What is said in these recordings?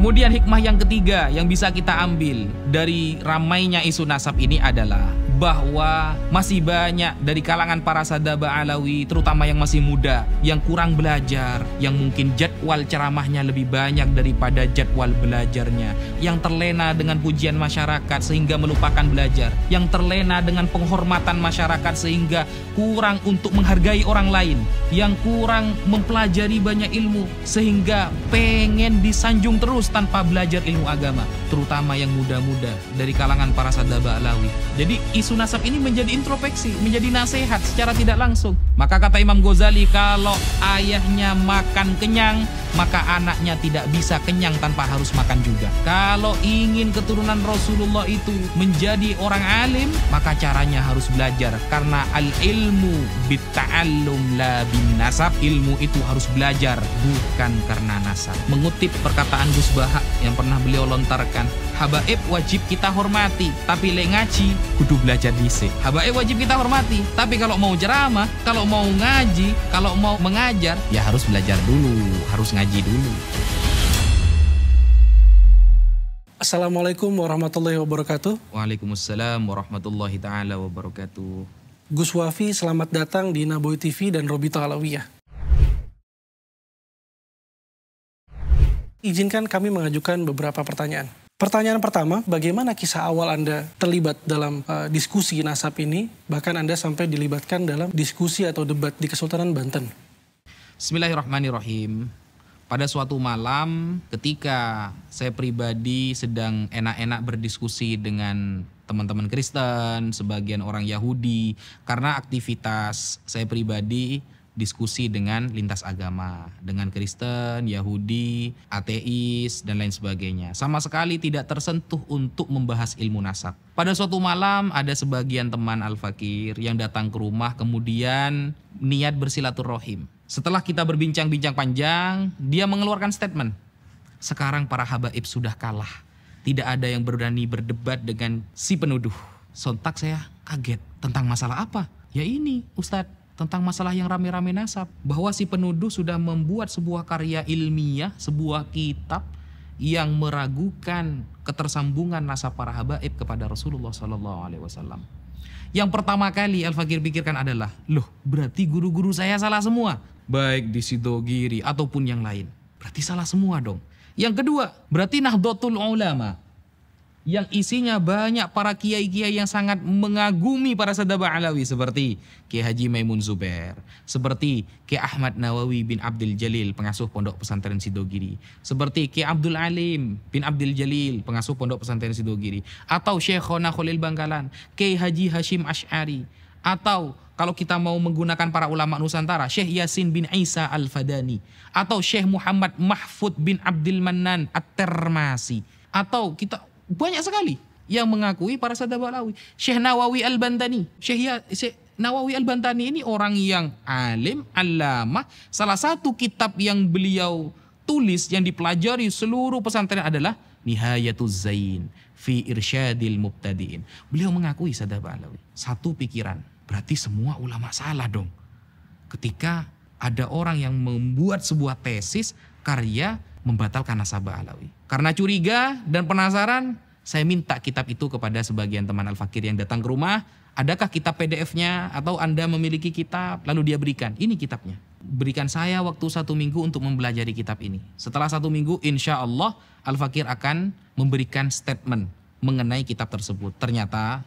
Kemudian hikmah yang ketiga yang bisa kita ambil dari ramainya isu nasab ini adalah bahwa masih banyak dari kalangan para sadaba alawi terutama yang masih muda yang kurang belajar yang mungkin jadwal ceramahnya lebih banyak daripada jadwal belajarnya yang terlena dengan pujian masyarakat sehingga melupakan belajar yang terlena dengan penghormatan masyarakat sehingga kurang untuk menghargai orang lain yang kurang mempelajari banyak ilmu sehingga pengen disanjung terus tanpa belajar ilmu agama terutama yang muda-muda dari kalangan para sadaba alawi jadi isu nafsu nasab ini menjadi introspeksi, menjadi nasihat secara tidak langsung. Maka kata Imam Ghazali, kalau ayahnya makan kenyang, maka anaknya tidak bisa kenyang tanpa harus makan juga. Kalau ingin keturunan Rasulullah itu menjadi orang alim, maka caranya harus belajar karena al-ilmu bitta'allum la bin nasab. Ilmu itu harus belajar bukan karena nasab. Mengutip perkataan Gus Baha yang pernah beliau lontarkan, habaib wajib kita hormati, tapi le ngaji kudu belajar belajar disi. Habaib wajib kita hormati. Tapi kalau mau ceramah, kalau mau ngaji, kalau mau mengajar, ya harus belajar dulu, harus ngaji dulu. Assalamualaikum warahmatullahi wabarakatuh. Waalaikumsalam warahmatullahi taala wabarakatuh. Gus Wafi, selamat datang di Naboy TV dan Robi Alawiyah. Izinkan kami mengajukan beberapa pertanyaan. Pertanyaan pertama, bagaimana kisah awal Anda terlibat dalam uh, diskusi nasab ini? Bahkan Anda sampai dilibatkan dalam diskusi atau debat di Kesultanan Banten. Bismillahirrahmanirrahim. Pada suatu malam ketika saya pribadi sedang enak-enak berdiskusi dengan teman-teman Kristen, sebagian orang Yahudi, karena aktivitas saya pribadi diskusi dengan lintas agama, dengan Kristen, Yahudi, ateis, dan lain sebagainya. Sama sekali tidak tersentuh untuk membahas ilmu nasab. Pada suatu malam ada sebagian teman Al-Fakir yang datang ke rumah kemudian niat bersilaturahim. Setelah kita berbincang-bincang panjang, dia mengeluarkan statement. Sekarang para habaib sudah kalah. Tidak ada yang berani berdebat dengan si penuduh. Sontak saya kaget tentang masalah apa? Ya ini, Ustadz tentang masalah yang rame-rame nasab bahwa si penuduh sudah membuat sebuah karya ilmiah, sebuah kitab yang meragukan ketersambungan nasab para habaib kepada Rasulullah Sallallahu Alaihi Wasallam. Yang pertama kali Al Fakir pikirkan adalah, loh berarti guru-guru saya salah semua, baik di Sidogiri ataupun yang lain. Berarti salah semua dong. Yang kedua, berarti Nahdlatul Ulama, yang isinya banyak para kiai-kiai yang sangat mengagumi para sadaba alawi seperti Kiai Haji Maimun Zubair, seperti Kiai Ahmad Nawawi bin Abdul Jalil pengasuh Pondok Pesantren Sidogiri, seperti Kiai Abdul Alim bin Abdul Jalil pengasuh Pondok Pesantren Sidogiri atau Syekhona Khalil Bangkalan, Kiai Haji Hashim Ash'ari atau kalau kita mau menggunakan para ulama Nusantara, Syekh Yasin bin Isa Al-Fadani, atau Syekh Muhammad Mahfud bin Abdul Manan At-Termasi, atau kita banyak sekali yang mengakui para sahabat Balawi. Syekh Nawawi Al-Bantani. Syekh, ya, Syekh Nawawi Al-Bantani ini orang yang alim, alamah. Salah satu kitab yang beliau tulis yang dipelajari seluruh pesantren adalah Nihayatul Zain fi Irsyadil Mubtadiin. Beliau mengakui sahabat Balawi. Satu pikiran. Berarti semua ulama salah dong. Ketika ada orang yang membuat sebuah tesis, karya membatalkan nasabah Alawi. Karena curiga dan penasaran, saya minta kitab itu kepada sebagian teman Al-Fakir yang datang ke rumah. Adakah kitab PDF-nya atau Anda memiliki kitab? Lalu dia berikan, ini kitabnya. Berikan saya waktu satu minggu untuk mempelajari kitab ini. Setelah satu minggu, insya Allah Al-Fakir akan memberikan statement mengenai kitab tersebut. Ternyata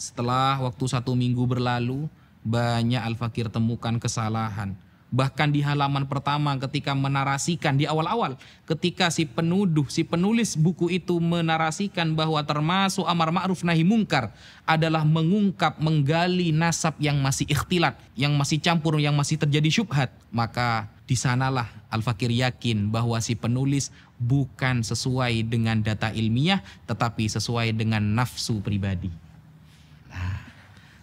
setelah waktu satu minggu berlalu, banyak Al-Fakir temukan kesalahan Bahkan di halaman pertama ketika menarasikan di awal-awal ketika si penuduh, si penulis buku itu menarasikan bahwa termasuk amar ma'ruf nahi mungkar adalah mengungkap, menggali nasab yang masih ikhtilat, yang masih campur, yang masih terjadi syubhat, maka di sanalah Al-Fakir yakin bahwa si penulis bukan sesuai dengan data ilmiah tetapi sesuai dengan nafsu pribadi. Nah,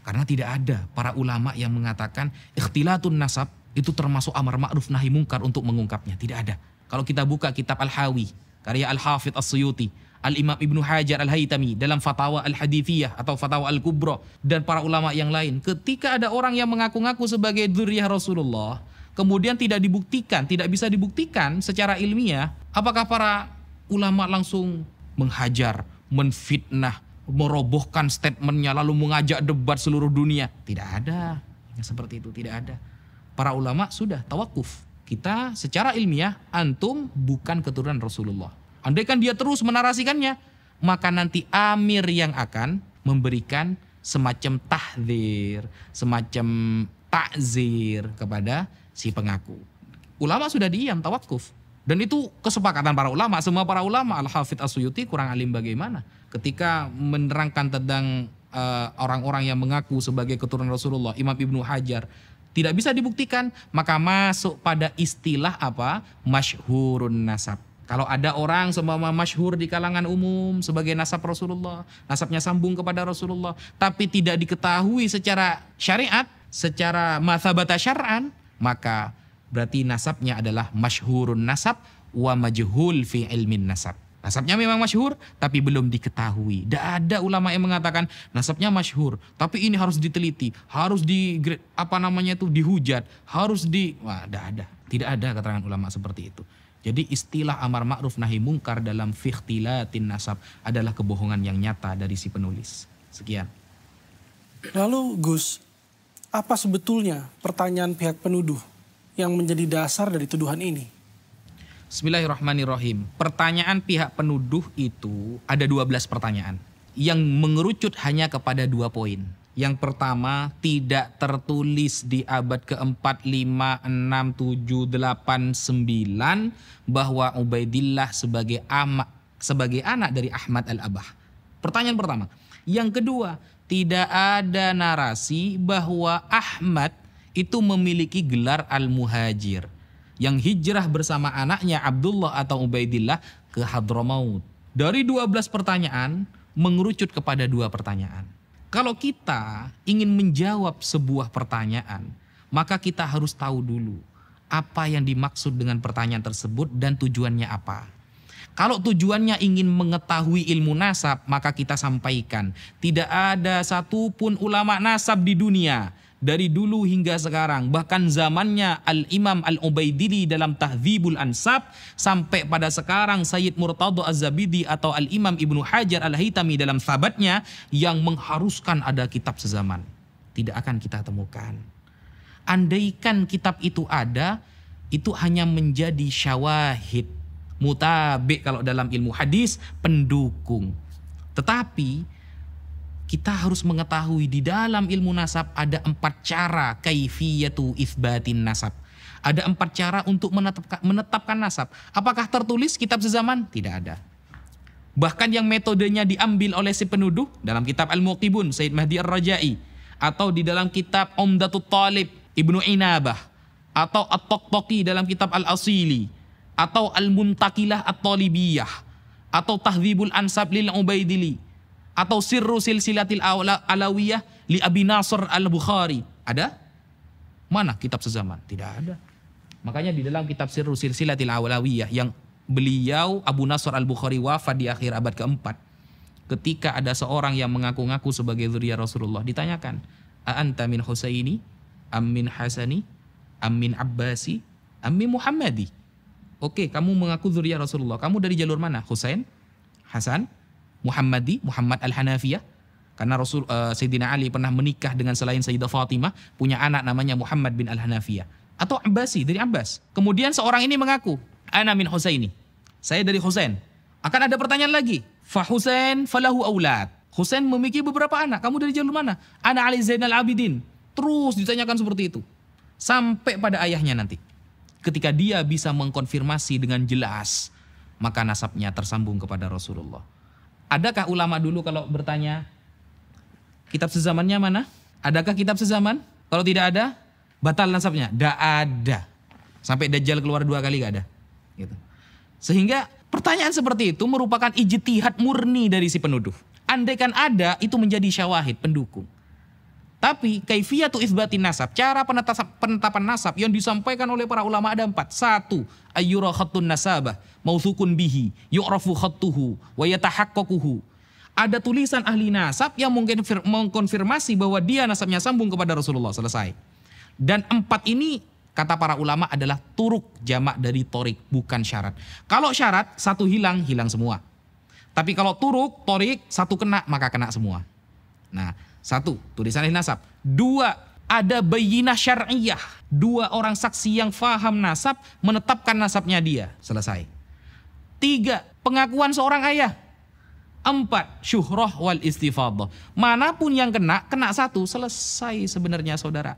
karena tidak ada para ulama yang mengatakan ikhtilatun nasab itu termasuk amar ma'ruf nahi mungkar untuk mengungkapnya. Tidak ada. Kalau kita buka kitab Al-Hawi, karya Al-Hafidh As-Suyuti, Al-Imam Ibnu Hajar Al-Haytami dalam fatwa Al-Hadithiyah atau fatwa al kubro dan para ulama yang lain. Ketika ada orang yang mengaku-ngaku sebagai dzurriah Rasulullah, kemudian tidak dibuktikan, tidak bisa dibuktikan secara ilmiah, apakah para ulama langsung menghajar, menfitnah, merobohkan statementnya lalu mengajak debat seluruh dunia? Tidak ada. Yang seperti itu tidak ada para ulama sudah tawakuf. Kita secara ilmiah antum bukan keturunan Rasulullah. Andaikan dia terus menarasikannya, maka nanti amir yang akan memberikan semacam tahdir, semacam takzir kepada si pengaku. Ulama sudah diam tawakuf. Dan itu kesepakatan para ulama, semua para ulama Al-Hafidh As-Suyuti kurang alim bagaimana ketika menerangkan tentang eh, orang-orang uh, orang -orang yang mengaku sebagai keturunan Rasulullah, Imam Ibnu Hajar tidak bisa dibuktikan, maka masuk pada istilah apa? Masyhurun nasab. Kalau ada orang semua masyhur di kalangan umum sebagai nasab Rasulullah, nasabnya sambung kepada Rasulullah, tapi tidak diketahui secara syariat, secara mazhabata syar'an, maka berarti nasabnya adalah masyhurun nasab wa majhul fi ilmin nasab. Nasabnya memang masyhur, tapi belum diketahui. Tidak ada ulama yang mengatakan nasabnya masyhur, tapi ini harus diteliti, harus di apa namanya itu dihujat, harus di wah tidak ada, tidak ada keterangan ulama seperti itu. Jadi istilah amar ma'ruf nahi mungkar dalam fikhtilatin nasab adalah kebohongan yang nyata dari si penulis. Sekian. Lalu Gus, apa sebetulnya pertanyaan pihak penuduh yang menjadi dasar dari tuduhan ini? Bismillahirrahmanirrahim. Pertanyaan pihak penuduh itu ada 12 pertanyaan yang mengerucut hanya kepada dua poin. Yang pertama, tidak tertulis di abad keempat, lima, enam, tujuh, delapan, sembilan bahwa Ubaidillah sebagai ama, sebagai anak dari Ahmad al-Abah. Pertanyaan pertama. Yang kedua, tidak ada narasi bahwa Ahmad itu memiliki gelar al-Muhajir yang hijrah bersama anaknya Abdullah atau Ubaidillah ke Hadramaut. Dari 12 pertanyaan mengerucut kepada dua pertanyaan. Kalau kita ingin menjawab sebuah pertanyaan, maka kita harus tahu dulu apa yang dimaksud dengan pertanyaan tersebut dan tujuannya apa. Kalau tujuannya ingin mengetahui ilmu nasab, maka kita sampaikan. Tidak ada satupun ulama nasab di dunia dari dulu hingga sekarang. Bahkan zamannya Al-Imam Al-Ubaidili dalam Tahdzibul Ansab sampai pada sekarang Sayyid Murtadha Az-Zabidi atau Al-Imam Ibnu Hajar al Haitami dalam sahabatnya yang mengharuskan ada kitab sezaman. Tidak akan kita temukan. Andaikan kitab itu ada, itu hanya menjadi syawahid. Mutabik kalau dalam ilmu hadis, pendukung. Tetapi kita harus mengetahui di dalam ilmu nasab ada empat cara kaifiyatu isbatin nasab. Ada empat cara untuk menetapkan, menetapkan nasab. Apakah tertulis kitab sezaman? Tidak ada. Bahkan yang metodenya diambil oleh si penuduh dalam kitab Al-Muqibun Said Mahdi Ar-Rajai atau di dalam kitab Umdatut Talib Ibnu Inabah atau At-Taqtaqi dalam kitab Al-Asili atau Al-Muntakilah At-Talibiyah atau Tahdhibul Ansab lil Ubaidili atau sirru silsilatil alawiyah li Abi Nasr al-Bukhari. Ada? Mana kitab sezaman? Tidak ada. Makanya di dalam kitab sirru silsilatil alawiyah yang beliau Abu Nasr al-Bukhari wafat di akhir abad keempat. Ketika ada seorang yang mengaku-ngaku sebagai zuriat Rasulullah ditanyakan, "A'anta min Husaini? amin Hasani? amin Abbasi? amin Muhammadi?" Oke, kamu mengaku zuriat Rasulullah. Kamu dari jalur mana? Husain? Hasan? Muhammadi, Muhammad Al-Hanafiyah. Karena Rasul uh, Sayyidina Ali pernah menikah dengan selain Sayyidah Fatimah, punya anak namanya Muhammad bin Al-Hanafiyah. Atau Abbasi, dari Abbas. Kemudian seorang ini mengaku, Ana min Husaini. Saya dari Husain. Akan ada pertanyaan lagi. Fa Husain falahu aulad. Husain memiliki beberapa anak. Kamu dari jalur mana? Ana Ali Zainal Abidin. Terus ditanyakan seperti itu. Sampai pada ayahnya nanti. Ketika dia bisa mengkonfirmasi dengan jelas, maka nasabnya tersambung kepada Rasulullah. Adakah ulama dulu kalau bertanya kitab sezamannya mana? Adakah kitab sezaman? Kalau tidak ada, batal nasabnya. Tidak ada. Sampai Dajjal keluar dua kali gak ada. Gitu. Sehingga pertanyaan seperti itu merupakan ijtihad murni dari si penuduh. Andaikan ada, itu menjadi syawahid, pendukung. Tapi kaifiyatu isbatin nasab, cara penetapan, penetapan nasab yang disampaikan oleh para ulama ada empat. Satu, ayyura khattun nasabah, mausukun bihi, yu'rafu khattuhu, wa yatahakkakuhu. Ada tulisan ahli nasab yang mungkin mengkonfirmasi bahwa dia nasabnya sambung kepada Rasulullah, selesai. Dan empat ini kata para ulama adalah turuk jamak dari torik, bukan syarat. Kalau syarat, satu hilang, hilang semua. Tapi kalau turuk, torik, satu kena, maka kena semua. Nah, satu, tulisan ahli nasab. Dua, ada bayinah syariah. Dua orang saksi yang faham nasab menetapkan nasabnya dia. Selesai. Tiga, pengakuan seorang ayah. Empat, syuhroh wal istifadah. Manapun yang kena, kena satu. Selesai sebenarnya saudara.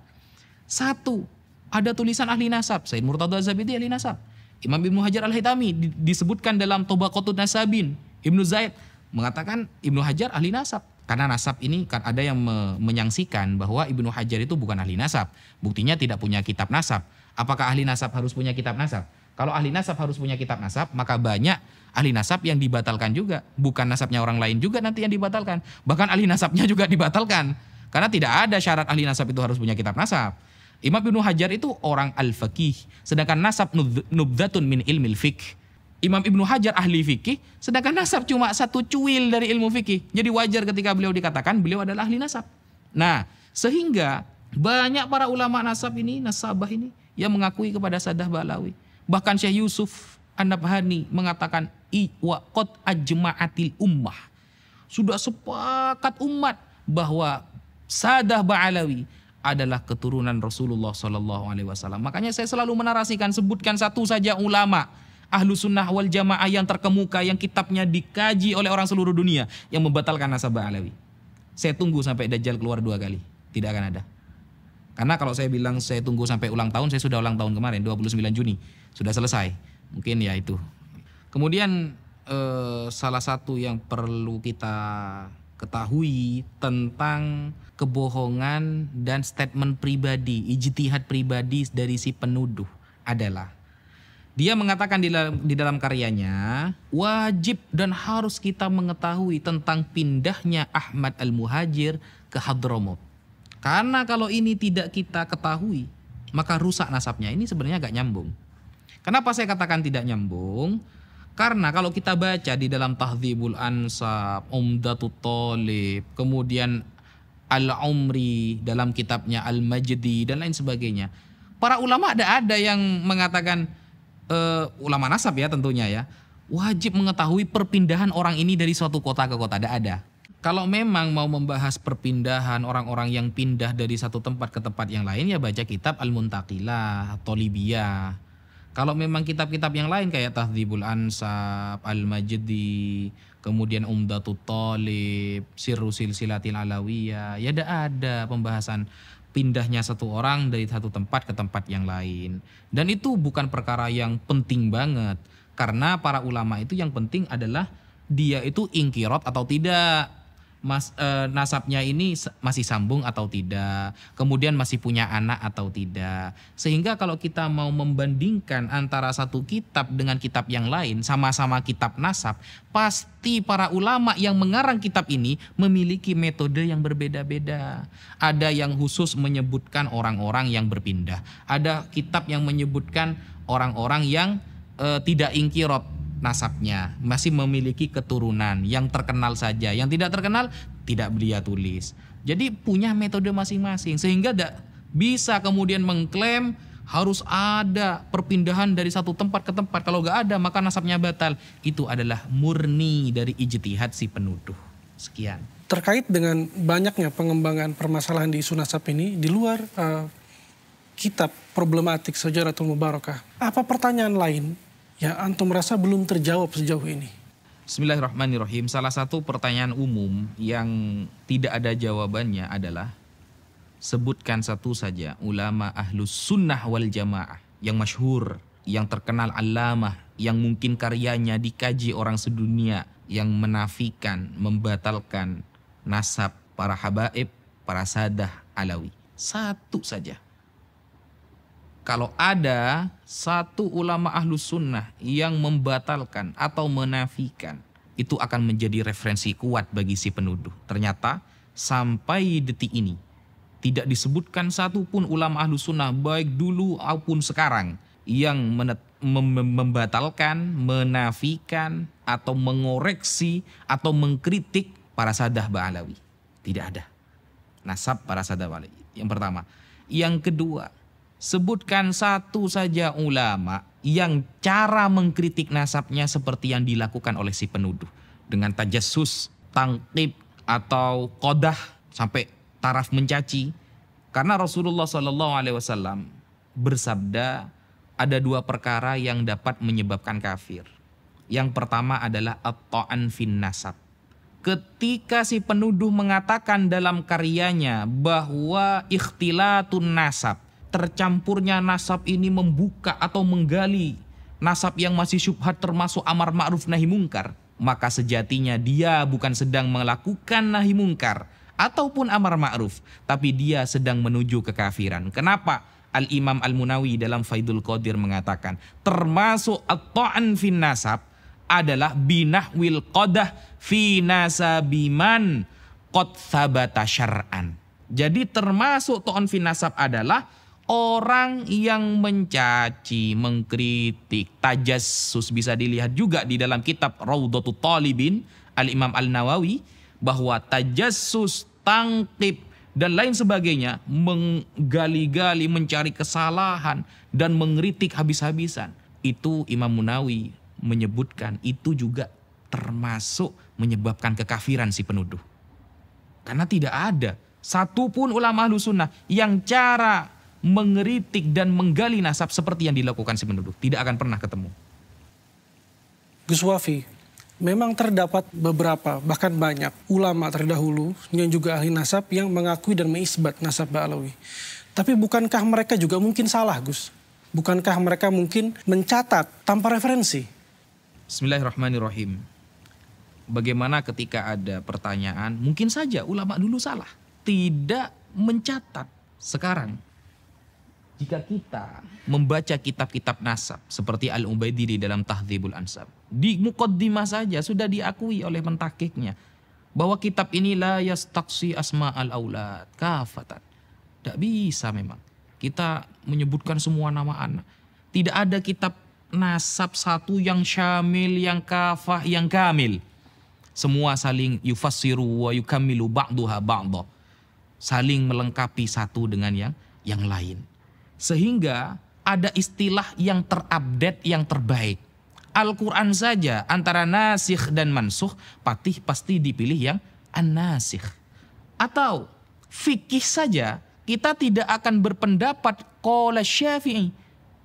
Satu, ada tulisan ahli nasab. Sayyid Murtadha Zabidi ahli nasab. Imam Ibnu Hajar Al-Haytami disebutkan dalam toba Tobaqotud Nasabin. Ibnu Zaid mengatakan Ibnu Hajar ahli nasab. Karena nasab ini kan ada yang me menyangsikan bahwa Ibnu Hajar itu bukan ahli nasab. Buktinya tidak punya kitab nasab. Apakah ahli nasab harus punya kitab nasab? Kalau ahli nasab harus punya kitab nasab, maka banyak ahli nasab yang dibatalkan juga. Bukan nasabnya orang lain juga nanti yang dibatalkan. Bahkan ahli nasabnya juga dibatalkan. Karena tidak ada syarat ahli nasab itu harus punya kitab nasab. Imam Ibnu Hajar itu orang al-faqih, sedangkan nasab nubdatun min ilmil fiqh Imam Ibnu Hajar ahli fikih, sedangkan nasab cuma satu cuil dari ilmu fikih. Jadi wajar ketika beliau dikatakan beliau adalah ahli nasab. Nah, sehingga banyak para ulama nasab ini, nasabah ini yang mengakui kepada Sadah Balawi. Bahkan Syekh Yusuf An-Nabhani mengatakan wa qad ajma'atil ummah. Sudah sepakat umat bahwa Sadah Balawi adalah keturunan Rasulullah Shallallahu Alaihi Wasallam. Makanya saya selalu menarasikan sebutkan satu saja ulama ahlu sunnah wal jamaah yang terkemuka yang kitabnya dikaji oleh orang seluruh dunia yang membatalkan nasabah alawi. Saya tunggu sampai Dajjal keluar dua kali. Tidak akan ada. Karena kalau saya bilang saya tunggu sampai ulang tahun, saya sudah ulang tahun kemarin, 29 Juni. Sudah selesai. Mungkin ya itu. Kemudian eh, salah satu yang perlu kita ketahui tentang kebohongan dan statement pribadi, ijtihad pribadi dari si penuduh adalah dia mengatakan di dalam, di dalam karyanya, wajib dan harus kita mengetahui tentang pindahnya Ahmad Al-Muhajir ke Hadramaut. Karena kalau ini tidak kita ketahui, maka rusak nasabnya. Ini sebenarnya agak nyambung. Kenapa saya katakan tidak nyambung? Karena kalau kita baca di dalam Tahdzibul Ansab, Umdatut Talib, kemudian Al-Umri dalam kitabnya Al-Majdi dan lain sebagainya. Para ulama ada ada yang mengatakan uh, ulama nasab ya tentunya ya wajib mengetahui perpindahan orang ini dari suatu kota ke kota. ada ada. Kalau memang mau membahas perpindahan orang-orang yang pindah dari satu tempat ke tempat yang lain ya baca kitab Al-Muntaqilah, Tolibia. Kalau memang kitab-kitab yang lain kayak Tahdzibul Ansab, Al-Majdi, kemudian umdatul Talib, Sirru Silsilatil Alawiyah, ya ada ada pembahasan pindahnya satu orang dari satu tempat ke tempat yang lain. Dan itu bukan perkara yang penting banget karena para ulama itu yang penting adalah dia itu ingkirot atau tidak mas e, nasabnya ini masih sambung atau tidak, kemudian masih punya anak atau tidak. Sehingga kalau kita mau membandingkan antara satu kitab dengan kitab yang lain, sama-sama kitab nasab, pasti para ulama yang mengarang kitab ini memiliki metode yang berbeda-beda. Ada yang khusus menyebutkan orang-orang yang berpindah, ada kitab yang menyebutkan orang-orang yang e, tidak ingkirot nasabnya, masih memiliki keturunan yang terkenal saja, yang tidak terkenal tidak dia tulis. Jadi punya metode masing-masing sehingga tidak bisa kemudian mengklaim harus ada perpindahan dari satu tempat ke tempat. Kalau nggak ada maka nasabnya batal. Itu adalah murni dari ijtihad si penuduh. Sekian. Terkait dengan banyaknya pengembangan permasalahan di isu nasab ini di luar uh, kitab problematik sejarah barokah, Apa pertanyaan lain yang antum rasa belum terjawab sejauh ini? Bismillahirrahmanirrahim. Salah satu pertanyaan umum yang tidak ada jawabannya adalah sebutkan satu saja ulama ahlus sunnah wal jamaah yang masyhur, yang terkenal alamah, yang mungkin karyanya dikaji orang sedunia, yang menafikan, membatalkan nasab para habaib, para sadah alawi. Satu saja kalau ada satu ulama ahlus sunnah yang membatalkan atau menafikan, itu akan menjadi referensi kuat bagi si penuduh. Ternyata sampai detik ini tidak disebutkan satupun ulama ahlus sunnah baik dulu maupun sekarang yang membatalkan, menafikan, atau mengoreksi, atau mengkritik para sadah ba'alawi. Tidak ada. Nasab para sadah ba'alawi. Yang pertama. Yang kedua, Sebutkan satu saja ulama yang cara mengkritik nasabnya seperti yang dilakukan oleh si penuduh. Dengan tajasus, tangkib atau kodah sampai taraf mencaci. Karena Rasulullah saw bersabda ada dua perkara yang dapat menyebabkan kafir. Yang pertama adalah at fin nasab. Ketika si penuduh mengatakan dalam karyanya bahwa ikhtilatun nasab tercampurnya nasab ini membuka atau menggali nasab yang masih syubhat termasuk amar ma'ruf nahi mungkar, maka sejatinya dia bukan sedang melakukan nahi mungkar ataupun amar ma'ruf, tapi dia sedang menuju kekafiran. Kenapa? Al-Imam Al-Munawi dalam Faidul Qadir mengatakan, termasuk at-ta'an fin nasab adalah binahwil qadah fi nasabiman qad thabata syar'an. Jadi termasuk ta'an fin nasab adalah orang yang mencaci, mengkritik, tajassus bisa dilihat juga di dalam kitab Raudatul Talibin Al-Imam Al-Nawawi bahwa tajassus, tangkip dan lain sebagainya menggali-gali mencari kesalahan dan mengkritik habis-habisan. Itu Imam Munawi menyebutkan itu juga termasuk menyebabkan kekafiran si penuduh. Karena tidak ada satu pun ulama ahlu sunnah yang cara mengeritik dan menggali nasab seperti yang dilakukan si penduduk. Tidak akan pernah ketemu. Gus Wafi, Memang terdapat beberapa, bahkan banyak, ulama terdahulu yang juga ahli nasab yang mengakui dan mengisbat nasab Ba'alawi. Tapi bukankah mereka juga mungkin salah, Gus? Bukankah mereka mungkin mencatat tanpa referensi? Bismillahirrahmanirrahim. Bagaimana ketika ada pertanyaan, mungkin saja ulama dulu salah. Tidak mencatat sekarang jika kita membaca kitab-kitab nasab seperti Al-Ubaidiri dalam Tahdzibul Ansab, di mukaddimah saja sudah diakui oleh mentakiknya bahwa kitab ini la yastaksi asma al aulad kafatan. Tidak bisa memang. Kita menyebutkan semua nama anak. Tidak ada kitab nasab satu yang syamil, yang kafah, yang kamil. Semua saling yufassiru wa yukamilu ba'duha ba'dah. Saling melengkapi satu dengan yang yang lain sehingga ada istilah yang terupdate, yang terbaik. Al-Quran saja antara nasikh dan mansuh patih pasti dipilih yang an-nasikh. Atau fikih saja kita tidak akan berpendapat kola syafi'i.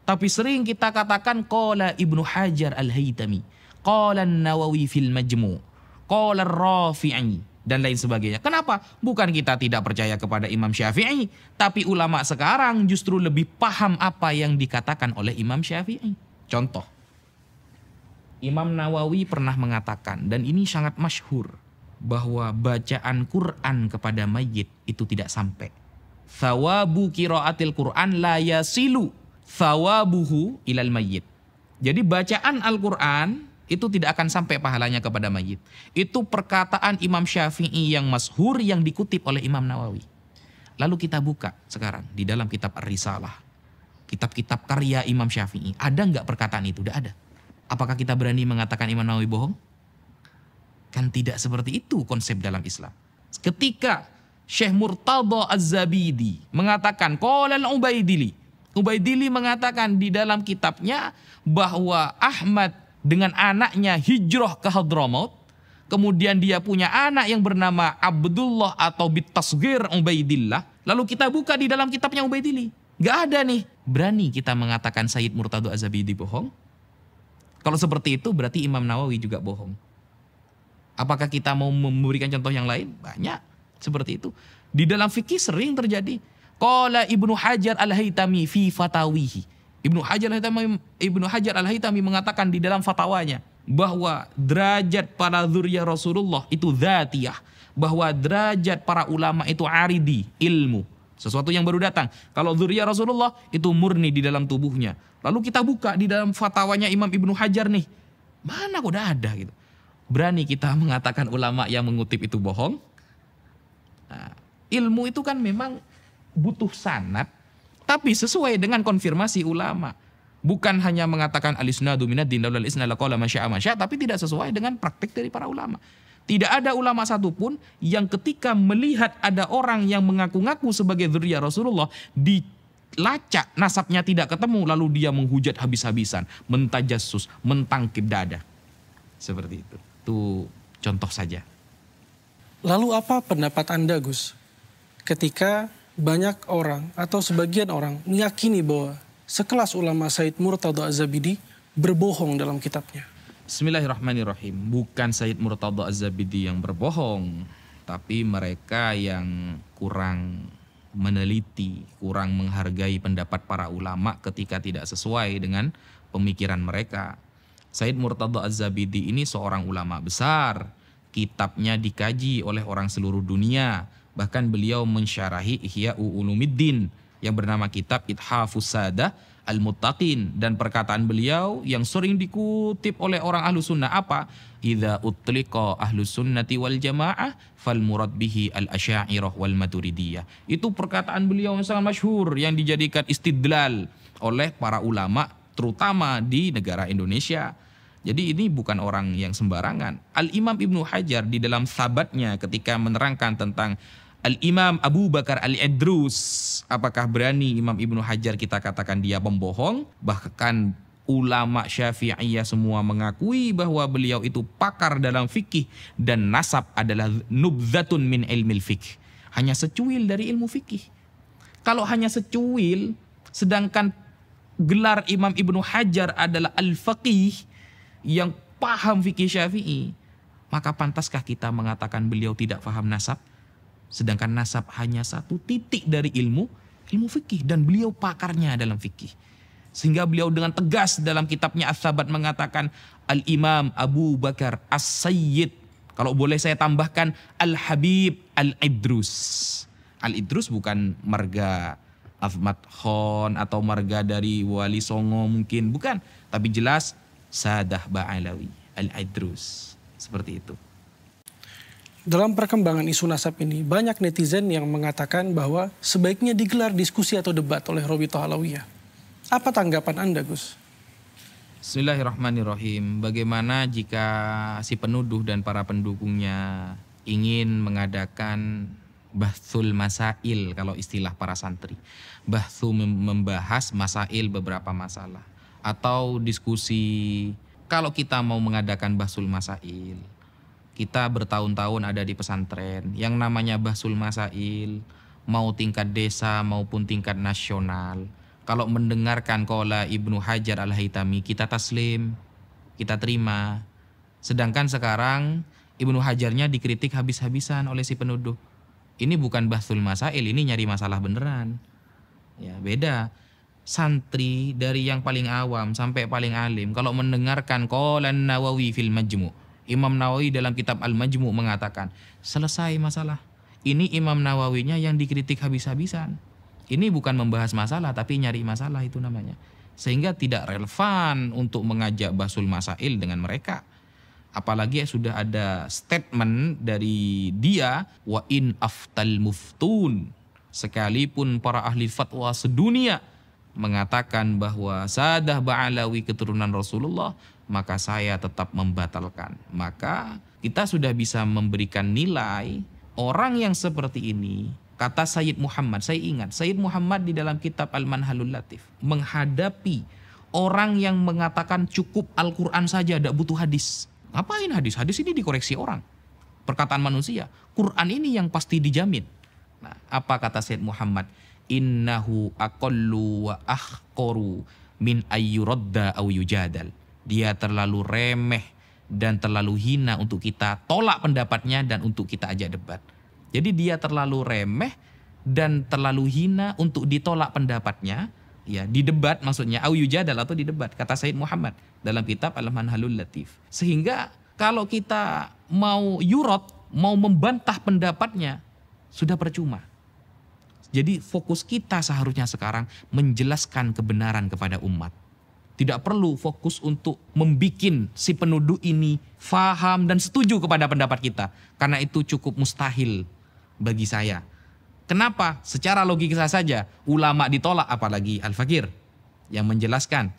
Tapi sering kita katakan kola Ibnu Hajar Al-Haytami. Kola Nawawi fil Majmu. Kola Rafi'i dan lain sebagainya. Kenapa? Bukan kita tidak percaya kepada Imam Syafi'i, tapi ulama sekarang justru lebih paham apa yang dikatakan oleh Imam Syafi'i. Contoh, Imam Nawawi pernah mengatakan, dan ini sangat masyhur, bahwa bacaan Quran kepada mayit itu tidak sampai. Thawabu kiraatil Quran la yasilu thawabuhu ilal mayit. Jadi bacaan Al-Quran itu tidak akan sampai pahalanya kepada mayit. Itu perkataan Imam Syafi'i yang masyhur yang dikutip oleh Imam Nawawi. Lalu kita buka sekarang di dalam kitab Risalah, kitab-kitab karya Imam Syafi'i. Ada nggak perkataan itu? Tidak ada. Apakah kita berani mengatakan Imam Nawawi bohong? Kan tidak seperti itu konsep dalam Islam. Ketika Syekh Murtadha Az-Zabidi mengatakan, Qolal Ubaidili. Ubaidili mengatakan di dalam kitabnya bahwa Ahmad dengan anaknya hijrah ke Hadramaut. Kemudian dia punya anak yang bernama Abdullah atau Bittasgir Ubaidillah. Lalu kita buka di dalam kitabnya Ubaidillah. Gak ada nih. Berani kita mengatakan Sayyid Murtado Azabidi bohong? Kalau seperti itu berarti Imam Nawawi juga bohong. Apakah kita mau memberikan contoh yang lain? Banyak. Seperti itu. Di dalam fikih sering terjadi. Kolah Ibnu Hajar Al-Haytami fi fatawihi Ibnu Hajar al haytami Ibnu Hajar al mengatakan di dalam fatwanya bahwa derajat para zuriyah Rasulullah itu zatiyah, bahwa derajat para ulama itu aridi, ilmu, sesuatu yang baru datang. Kalau zuriyah Rasulullah itu murni di dalam tubuhnya. Lalu kita buka di dalam fatwanya Imam Ibnu Hajar nih. Mana kok udah ada gitu. Berani kita mengatakan ulama yang mengutip itu bohong? Nah, ilmu itu kan memang butuh sanat tapi sesuai dengan konfirmasi ulama. Bukan hanya mengatakan alisna dumina din laulal isna laqala masya'a masya, tapi tidak sesuai dengan praktik dari para ulama. Tidak ada ulama satupun yang ketika melihat ada orang yang mengaku-ngaku sebagai dzuriya Rasulullah dilacak nasabnya tidak ketemu lalu dia menghujat habis-habisan, mentajasus, mentangkip dada. Seperti itu. Itu contoh saja. Lalu apa pendapat Anda Gus ketika banyak orang atau sebagian orang meyakini bahwa sekelas ulama Said Murtadha Az-Zabidi berbohong dalam kitabnya. Bismillahirrahmanirrahim. Bukan Said Murtadha Az-Zabidi yang berbohong, tapi mereka yang kurang meneliti, kurang menghargai pendapat para ulama ketika tidak sesuai dengan pemikiran mereka. Said Murtadha Az-Zabidi ini seorang ulama besar. Kitabnya dikaji oleh orang seluruh dunia Bahkan beliau mensyarahi Ihya Ulumuddin yang bernama kitab Ithafus Sadah Al-Muttaqin dan perkataan beliau yang sering dikutip oleh orang ahlu sunnah apa? Idza utliqa ahlu sunnati wal jamaah fal murad bihi al asyairah wal maturidiyah. Itu perkataan beliau yang sangat masyhur yang dijadikan istidlal oleh para ulama terutama di negara Indonesia jadi ini bukan orang yang sembarangan. Al-Imam Ibnu Hajar di dalam sabatnya ketika menerangkan tentang Al-Imam Abu Bakar Al-Idrus, apakah berani Imam Ibnu Hajar kita katakan dia pembohong? Bahkan ulama Syafi'iyah semua mengakui bahwa beliau itu pakar dalam fikih dan nasab adalah nubzatun min ilmil fikih. Hanya secuil dari ilmu fikih. Kalau hanya secuil, sedangkan gelar Imam Ibnu Hajar adalah al-faqih, yang paham fikih syafi'i, maka pantaskah kita mengatakan beliau tidak paham nasab? Sedangkan nasab hanya satu titik dari ilmu, ilmu fikih. Dan beliau pakarnya dalam fikih. Sehingga beliau dengan tegas dalam kitabnya As-Sabat mengatakan, Al-Imam Abu Bakar As-Sayyid. Kalau boleh saya tambahkan, Al-Habib Al-Idrus. Al-Idrus bukan marga Ahmad Khan atau marga dari Wali Songo mungkin. Bukan. Tapi jelas Sadah Ba'alawi Al-Idrus. Seperti itu. Dalam perkembangan isu nasab ini, banyak netizen yang mengatakan bahwa sebaiknya digelar diskusi atau debat oleh robi Alawiyah. Apa tanggapan Anda, Gus? Bismillahirrahmanirrahim. Bagaimana jika si penuduh dan para pendukungnya ingin mengadakan bahsul masail kalau istilah para santri. Bahsul membahas masail beberapa masalah atau diskusi kalau kita mau mengadakan basul masail kita bertahun-tahun ada di pesantren yang namanya basul masail mau tingkat desa maupun tingkat nasional kalau mendengarkan kola Ibnu Hajar Al-Haitami kita taslim kita terima sedangkan sekarang Ibnu Hajarnya dikritik habis-habisan oleh si penuduh ini bukan basul masail ini nyari masalah beneran ya beda santri dari yang paling awam sampai paling alim kalau mendengarkan qolan Nawawi fil Majmu. Imam Nawawi dalam kitab Al Majmu mengatakan, selesai masalah. Ini Imam Nawawinya yang dikritik habis-habisan. Ini bukan membahas masalah tapi nyari masalah itu namanya. Sehingga tidak relevan untuk mengajak Basul Masail dengan mereka apalagi ya sudah ada statement dari dia wa in aftal muftun sekalipun para ahli fatwa sedunia mengatakan bahwa Sadah Ba'alawi keturunan Rasulullah, maka saya tetap membatalkan. Maka kita sudah bisa memberikan nilai orang yang seperti ini. Kata Sayyid Muhammad, saya ingat Sayyid Muhammad di dalam kitab Al-Manhalul Latif menghadapi orang yang mengatakan cukup Al-Quran saja, tidak butuh hadis. Ngapain hadis? Hadis ini dikoreksi orang. Perkataan manusia. Quran ini yang pasti dijamin. Nah, apa kata Sayyid Muhammad? innahu aqallu wa ahqaru min ayyuradda aw yujadal. Dia terlalu remeh dan terlalu hina untuk kita tolak pendapatnya dan untuk kita ajak debat. Jadi dia terlalu remeh dan terlalu hina untuk ditolak pendapatnya ya di debat maksudnya aw yujadal atau di debat kata Said Muhammad dalam kitab Al-Manhalul Latif. Sehingga kalau kita mau yurot, mau membantah pendapatnya sudah percuma. Jadi fokus kita seharusnya sekarang menjelaskan kebenaran kepada umat. Tidak perlu fokus untuk membuat si penuduh ini faham dan setuju kepada pendapat kita. Karena itu cukup mustahil bagi saya. Kenapa? Secara logika saja ulama ditolak apalagi Al-Fakir yang menjelaskan.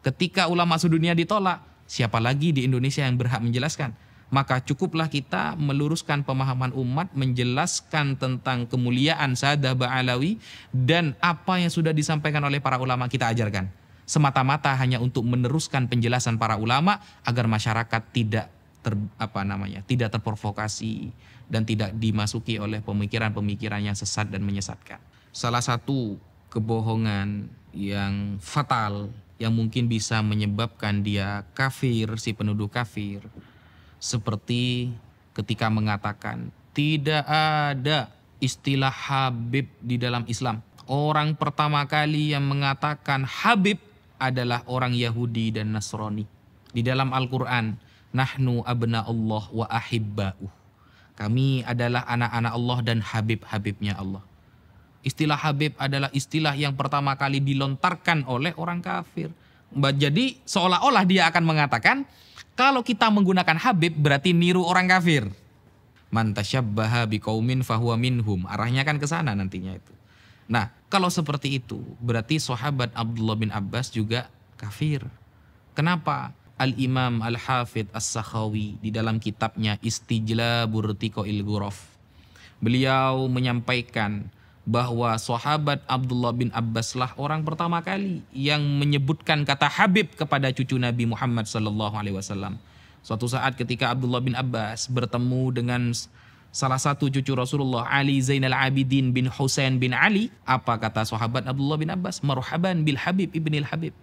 Ketika ulama sedunia ditolak, siapa lagi di Indonesia yang berhak menjelaskan? maka cukuplah kita meluruskan pemahaman umat, menjelaskan tentang kemuliaan Sadah Ba'alawi dan apa yang sudah disampaikan oleh para ulama kita ajarkan. Semata-mata hanya untuk meneruskan penjelasan para ulama agar masyarakat tidak ter, apa namanya tidak terprovokasi dan tidak dimasuki oleh pemikiran-pemikiran yang sesat dan menyesatkan. Salah satu kebohongan yang fatal yang mungkin bisa menyebabkan dia kafir si penuduh kafir seperti ketika mengatakan tidak ada istilah Habib di dalam Islam. Orang pertama kali yang mengatakan Habib adalah orang Yahudi dan Nasrani. Di dalam Al-Quran, Nahnu abna Allah wa ahibba'uh. Kami adalah anak-anak Allah dan Habib-Habibnya Allah. Istilah Habib adalah istilah yang pertama kali dilontarkan oleh orang kafir. Jadi seolah-olah dia akan mengatakan, kalau kita menggunakan Habib berarti niru orang kafir. Mantasyabbaha biqaumin fahuwa minhum. Arahnya kan ke sana nantinya itu. Nah, kalau seperti itu berarti sahabat Abdullah bin Abbas juga kafir. Kenapa? Al-Imam al hafid As-Sakhawi di dalam kitabnya Istijla Burtikoil Guraf. Beliau menyampaikan bahwa sahabat Abdullah bin Abbas lah orang pertama kali yang menyebutkan kata Habib kepada cucu Nabi Muhammad Sallallahu Alaihi Wasallam. Suatu saat ketika Abdullah bin Abbas bertemu dengan salah satu cucu Rasulullah Ali Zainal Abidin bin Husain bin Ali, apa kata sahabat Abdullah bin Abbas? Marhaban bil Habib ibnil Habib.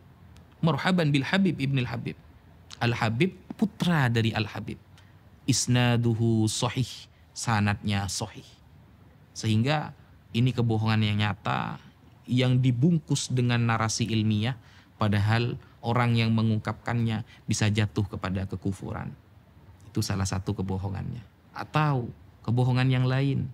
Marhaban bil Habib ibnil Habib. Al Habib putra dari Al Habib. Isnaduhu sahih, sanatnya sahih. Sehingga ini kebohongan yang nyata yang dibungkus dengan narasi ilmiah padahal orang yang mengungkapkannya bisa jatuh kepada kekufuran. Itu salah satu kebohongannya. Atau kebohongan yang lain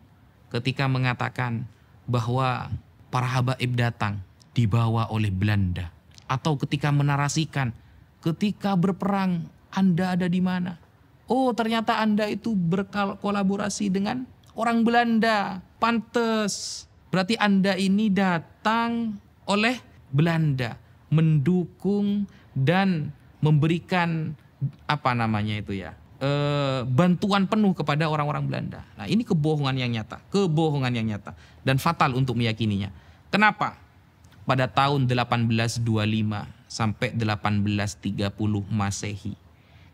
ketika mengatakan bahwa para habaib datang dibawa oleh Belanda atau ketika menarasikan ketika berperang Anda ada di mana? Oh, ternyata Anda itu berkolaborasi dengan orang Belanda. Pantes. Berarti Anda ini datang oleh Belanda mendukung dan memberikan apa namanya itu ya e, bantuan penuh kepada orang-orang Belanda. Nah ini kebohongan yang nyata, kebohongan yang nyata dan fatal untuk meyakininya. Kenapa? Pada tahun 1825 sampai 1830 Masehi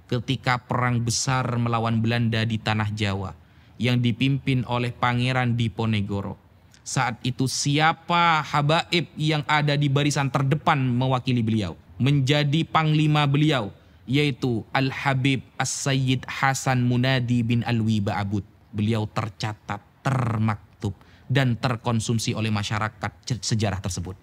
ketika perang besar melawan Belanda di tanah Jawa yang dipimpin oleh Pangeran Diponegoro. Saat itu siapa habaib yang ada di barisan terdepan mewakili beliau? Menjadi panglima beliau, yaitu Al-Habib As-Sayyid Hasan Munadi bin Alwi Ba'abud. Beliau tercatat, termaktub, dan terkonsumsi oleh masyarakat sejarah tersebut.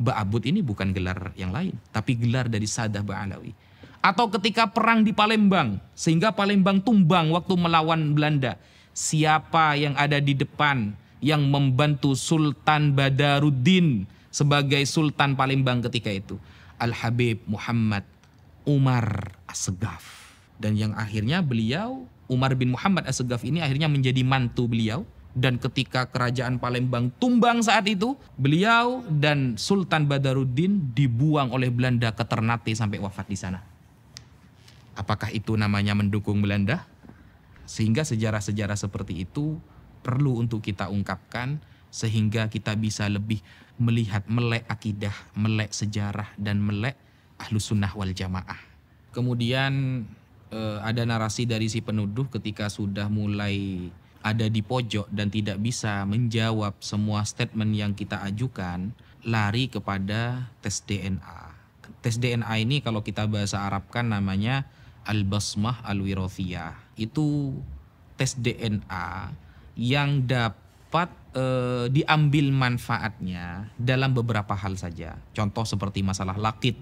Ba'abud ini bukan gelar yang lain, tapi gelar dari Sadah Ba'alawi. Atau ketika perang di Palembang, sehingga Palembang tumbang waktu melawan Belanda siapa yang ada di depan yang membantu Sultan Badaruddin sebagai Sultan Palembang ketika itu. Al-Habib Muhammad Umar Assegaf. Dan yang akhirnya beliau, Umar bin Muhammad Assegaf ini akhirnya menjadi mantu beliau. Dan ketika kerajaan Palembang tumbang saat itu, beliau dan Sultan Badaruddin dibuang oleh Belanda ke Ternate sampai wafat di sana. Apakah itu namanya mendukung Belanda? Sehingga sejarah-sejarah seperti itu perlu untuk kita ungkapkan sehingga kita bisa lebih melihat melek akidah, melek sejarah dan melek ahlus sunnah wal jamaah. Kemudian eh, ada narasi dari si penuduh ketika sudah mulai ada di pojok dan tidak bisa menjawab semua statement yang kita ajukan, lari kepada tes DNA. Tes DNA ini kalau kita bahasa Arabkan namanya al-basmah al-wirothiyah itu tes DNA yang dapat e, diambil manfaatnya dalam beberapa hal saja. Contoh seperti masalah lakit,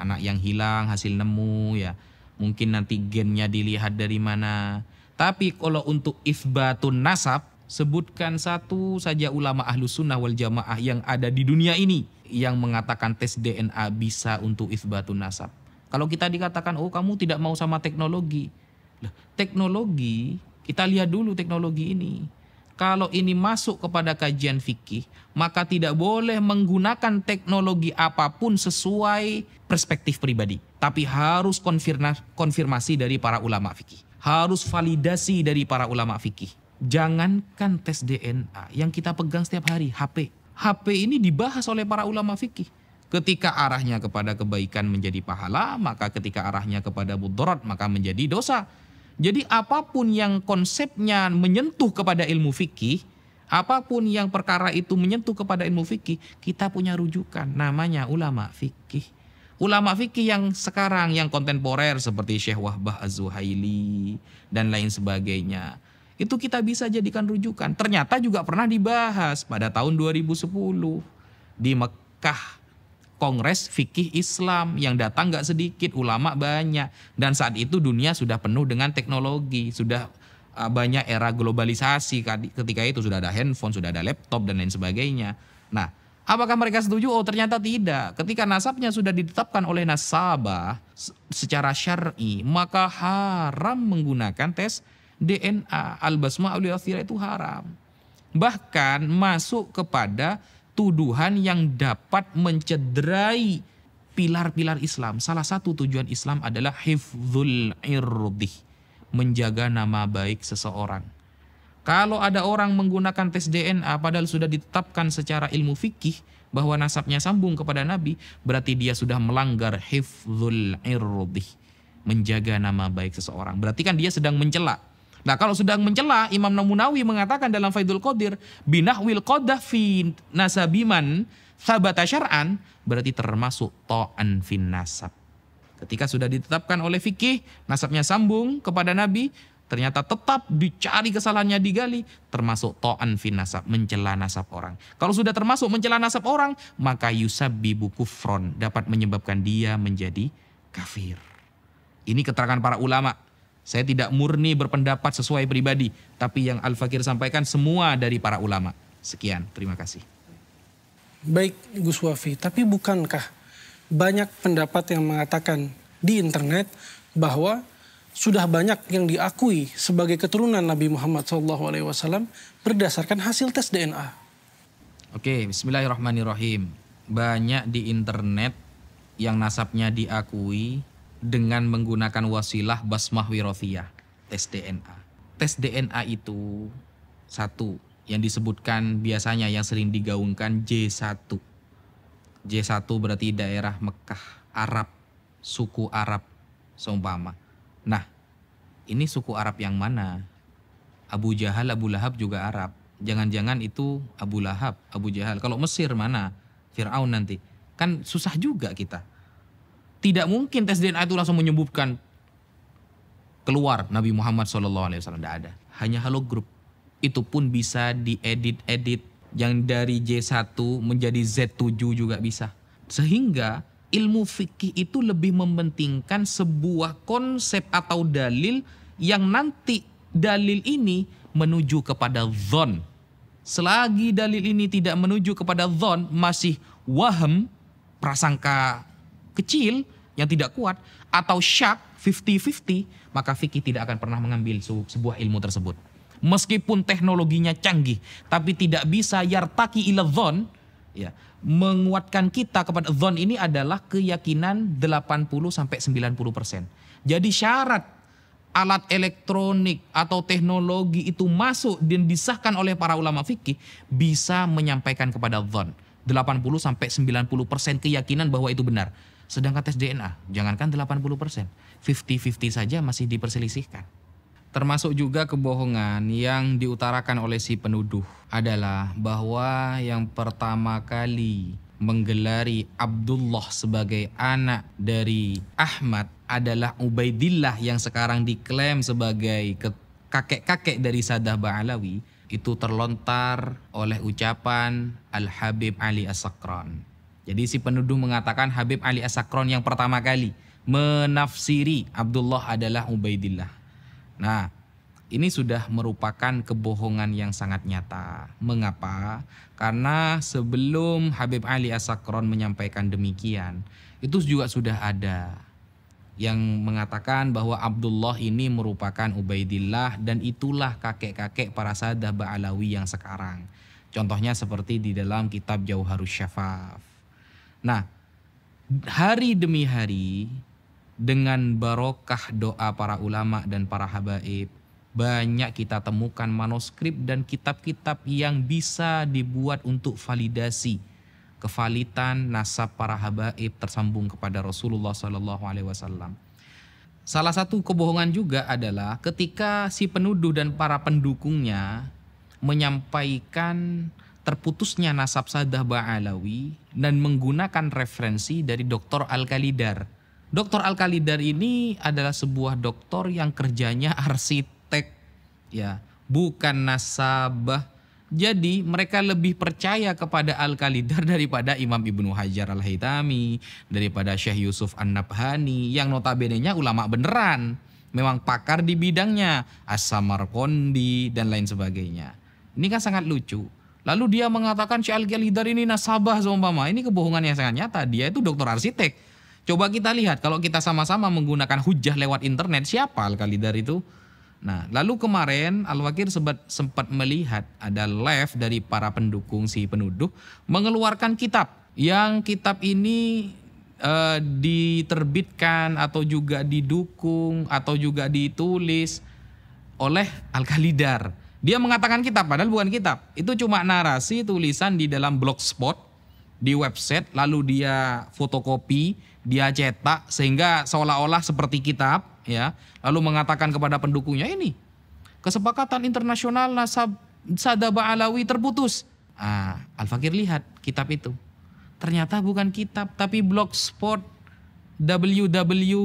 anak yang hilang hasil nemu ya. Mungkin nanti gennya dilihat dari mana. Tapi kalau untuk ifbatun nasab, sebutkan satu saja ulama ahlu sunnah wal jamaah yang ada di dunia ini yang mengatakan tes DNA bisa untuk ifbatun nasab. Kalau kita dikatakan, oh kamu tidak mau sama teknologi, teknologi, kita lihat dulu teknologi ini. Kalau ini masuk kepada kajian fikih, maka tidak boleh menggunakan teknologi apapun sesuai perspektif pribadi. Tapi harus konfirmasi dari para ulama fikih. Harus validasi dari para ulama fikih. Jangankan tes DNA yang kita pegang setiap hari, HP. HP ini dibahas oleh para ulama fikih. Ketika arahnya kepada kebaikan menjadi pahala, maka ketika arahnya kepada mudarat maka menjadi dosa. Jadi apapun yang konsepnya menyentuh kepada ilmu fikih, apapun yang perkara itu menyentuh kepada ilmu fikih, kita punya rujukan namanya ulama fikih. Ulama fikih yang sekarang yang kontemporer seperti Syekh Wahbah Az-Zuhaili dan lain sebagainya. Itu kita bisa jadikan rujukan. Ternyata juga pernah dibahas pada tahun 2010 di Mekkah Kongres Fikih Islam yang datang nggak sedikit, ulama banyak. Dan saat itu dunia sudah penuh dengan teknologi, sudah ah, banyak era globalisasi ketika itu sudah ada handphone, sudah ada laptop dan lain sebagainya. Nah, apakah mereka setuju? Oh, ternyata tidak. Ketika nasabnya sudah ditetapkan oleh nasabah secara syar'i, maka haram menggunakan tes DNA. Al-basma'ul itu haram. Bahkan masuk kepada tuduhan yang dapat mencederai pilar-pilar Islam. Salah satu tujuan Islam adalah hifzul irdih, menjaga nama baik seseorang. Kalau ada orang menggunakan tes DNA padahal sudah ditetapkan secara ilmu fikih bahwa nasabnya sambung kepada Nabi, berarti dia sudah melanggar hifzul irdih, menjaga nama baik seseorang. Berarti kan dia sedang mencela Nah kalau sedang mencela Imam Namunawi mengatakan dalam Faidul Qadir binahwil qadah fi nasabiman sabata syar'an berarti termasuk ta'an fin nasab. Ketika sudah ditetapkan oleh fikih, nasabnya sambung kepada Nabi, ternyata tetap dicari kesalahannya digali termasuk to'an fin nasab mencela nasab orang kalau sudah termasuk mencela nasab orang maka yusabbibu kufron dapat menyebabkan dia menjadi kafir ini keterangan para ulama saya tidak murni berpendapat sesuai pribadi, tapi yang Al-Fakir sampaikan semua dari para ulama. Sekian, terima kasih. Baik Gus Wafi, tapi bukankah banyak pendapat yang mengatakan di internet bahwa sudah banyak yang diakui sebagai keturunan Nabi Muhammad SAW berdasarkan hasil tes DNA? Oke, bismillahirrahmanirrahim. Banyak di internet yang nasabnya diakui dengan menggunakan wasilah basmah wirothiyah, tes DNA. Tes DNA itu satu yang disebutkan biasanya yang sering digaungkan J1. J1 berarti daerah Mekah, Arab, suku Arab seumpama. Nah, ini suku Arab yang mana? Abu Jahal, Abu Lahab juga Arab. Jangan-jangan itu Abu Lahab, Abu Jahal. Kalau Mesir mana? Fir'aun nanti. Kan susah juga kita tidak mungkin tes DNA itu langsung menyebutkan keluar Nabi Muhammad SAW. Tidak ada. Hanya halo grup. Itu pun bisa diedit-edit. Yang dari J1 menjadi Z7 juga bisa. Sehingga ilmu fikih itu lebih mementingkan sebuah konsep atau dalil yang nanti dalil ini menuju kepada zon. Selagi dalil ini tidak menuju kepada zon, masih waham, prasangka kecil yang tidak kuat atau syak 50-50, maka fikih tidak akan pernah mengambil sebuah ilmu tersebut. Meskipun teknologinya canggih, tapi tidak bisa yartaki dhon, ya, menguatkan kita kepada zon ini adalah keyakinan 80 90%. Jadi syarat alat elektronik atau teknologi itu masuk dan disahkan oleh para ulama fikih bisa menyampaikan kepada zon 80 sampai 90% keyakinan bahwa itu benar. Sedangkan tes DNA, jangankan 80%, 50-50 saja masih diperselisihkan. Termasuk juga kebohongan yang diutarakan oleh si penuduh adalah bahwa yang pertama kali menggelari Abdullah sebagai anak dari Ahmad adalah Ubaidillah yang sekarang diklaim sebagai kakek-kakek dari Sadah Ba'alawi itu terlontar oleh ucapan Al-Habib Ali As-Sakran. Jadi si penuduh mengatakan Habib Ali Asakron yang pertama kali menafsiri Abdullah adalah Ubaidillah. Nah, ini sudah merupakan kebohongan yang sangat nyata. Mengapa? Karena sebelum Habib Ali Asakron menyampaikan demikian, itu juga sudah ada yang mengatakan bahwa Abdullah ini merupakan Ubaidillah dan itulah kakek-kakek para sahabat Alawi yang sekarang. Contohnya seperti di dalam kitab Jauharus Syafaf. Nah, hari demi hari dengan barokah doa para ulama dan para habaib banyak kita temukan manuskrip dan kitab-kitab yang bisa dibuat untuk validasi kevalitan nasab para habaib tersambung kepada Rasulullah Shallallahu Alaihi Wasallam. Salah satu kebohongan juga adalah ketika si penuduh dan para pendukungnya menyampaikan terputusnya nasab Sadah Ba'alawi dan menggunakan referensi dari Dr. Al-Kalidar. Dr. Al-Kalidar ini adalah sebuah doktor yang kerjanya arsitek ya, bukan nasabah. Jadi mereka lebih percaya kepada Al-Kalidar daripada Imam Ibnu Hajar Al-Haytami, daripada Syekh Yusuf An-Nabhani yang notabene-nya ulama beneran. Memang pakar di bidangnya, As-Samarqandi dan lain sebagainya. Ini kan sangat lucu Lalu dia mengatakan si Al-Ghalidar ini nasabah seumpama. Ini kebohongan yang sangat nyata. Dia itu dokter arsitek. Coba kita lihat kalau kita sama-sama menggunakan hujah lewat internet siapa Al-Ghalidar itu? Nah, lalu kemarin Al-Wakir sempat, sempat melihat ada live dari para pendukung si penuduh mengeluarkan kitab yang kitab ini eh, diterbitkan atau juga didukung atau juga ditulis oleh Al-Khalidar. Dia mengatakan kitab, padahal bukan kitab. Itu cuma narasi tulisan di dalam blogspot, di website, lalu dia fotokopi, dia cetak, sehingga seolah-olah seperti kitab, ya. Lalu mengatakan kepada pendukungnya ini, kesepakatan internasional nasab Sadaba Alawi terputus. Ah, Al-Fakir lihat kitab itu. Ternyata bukan kitab, tapi blogspot www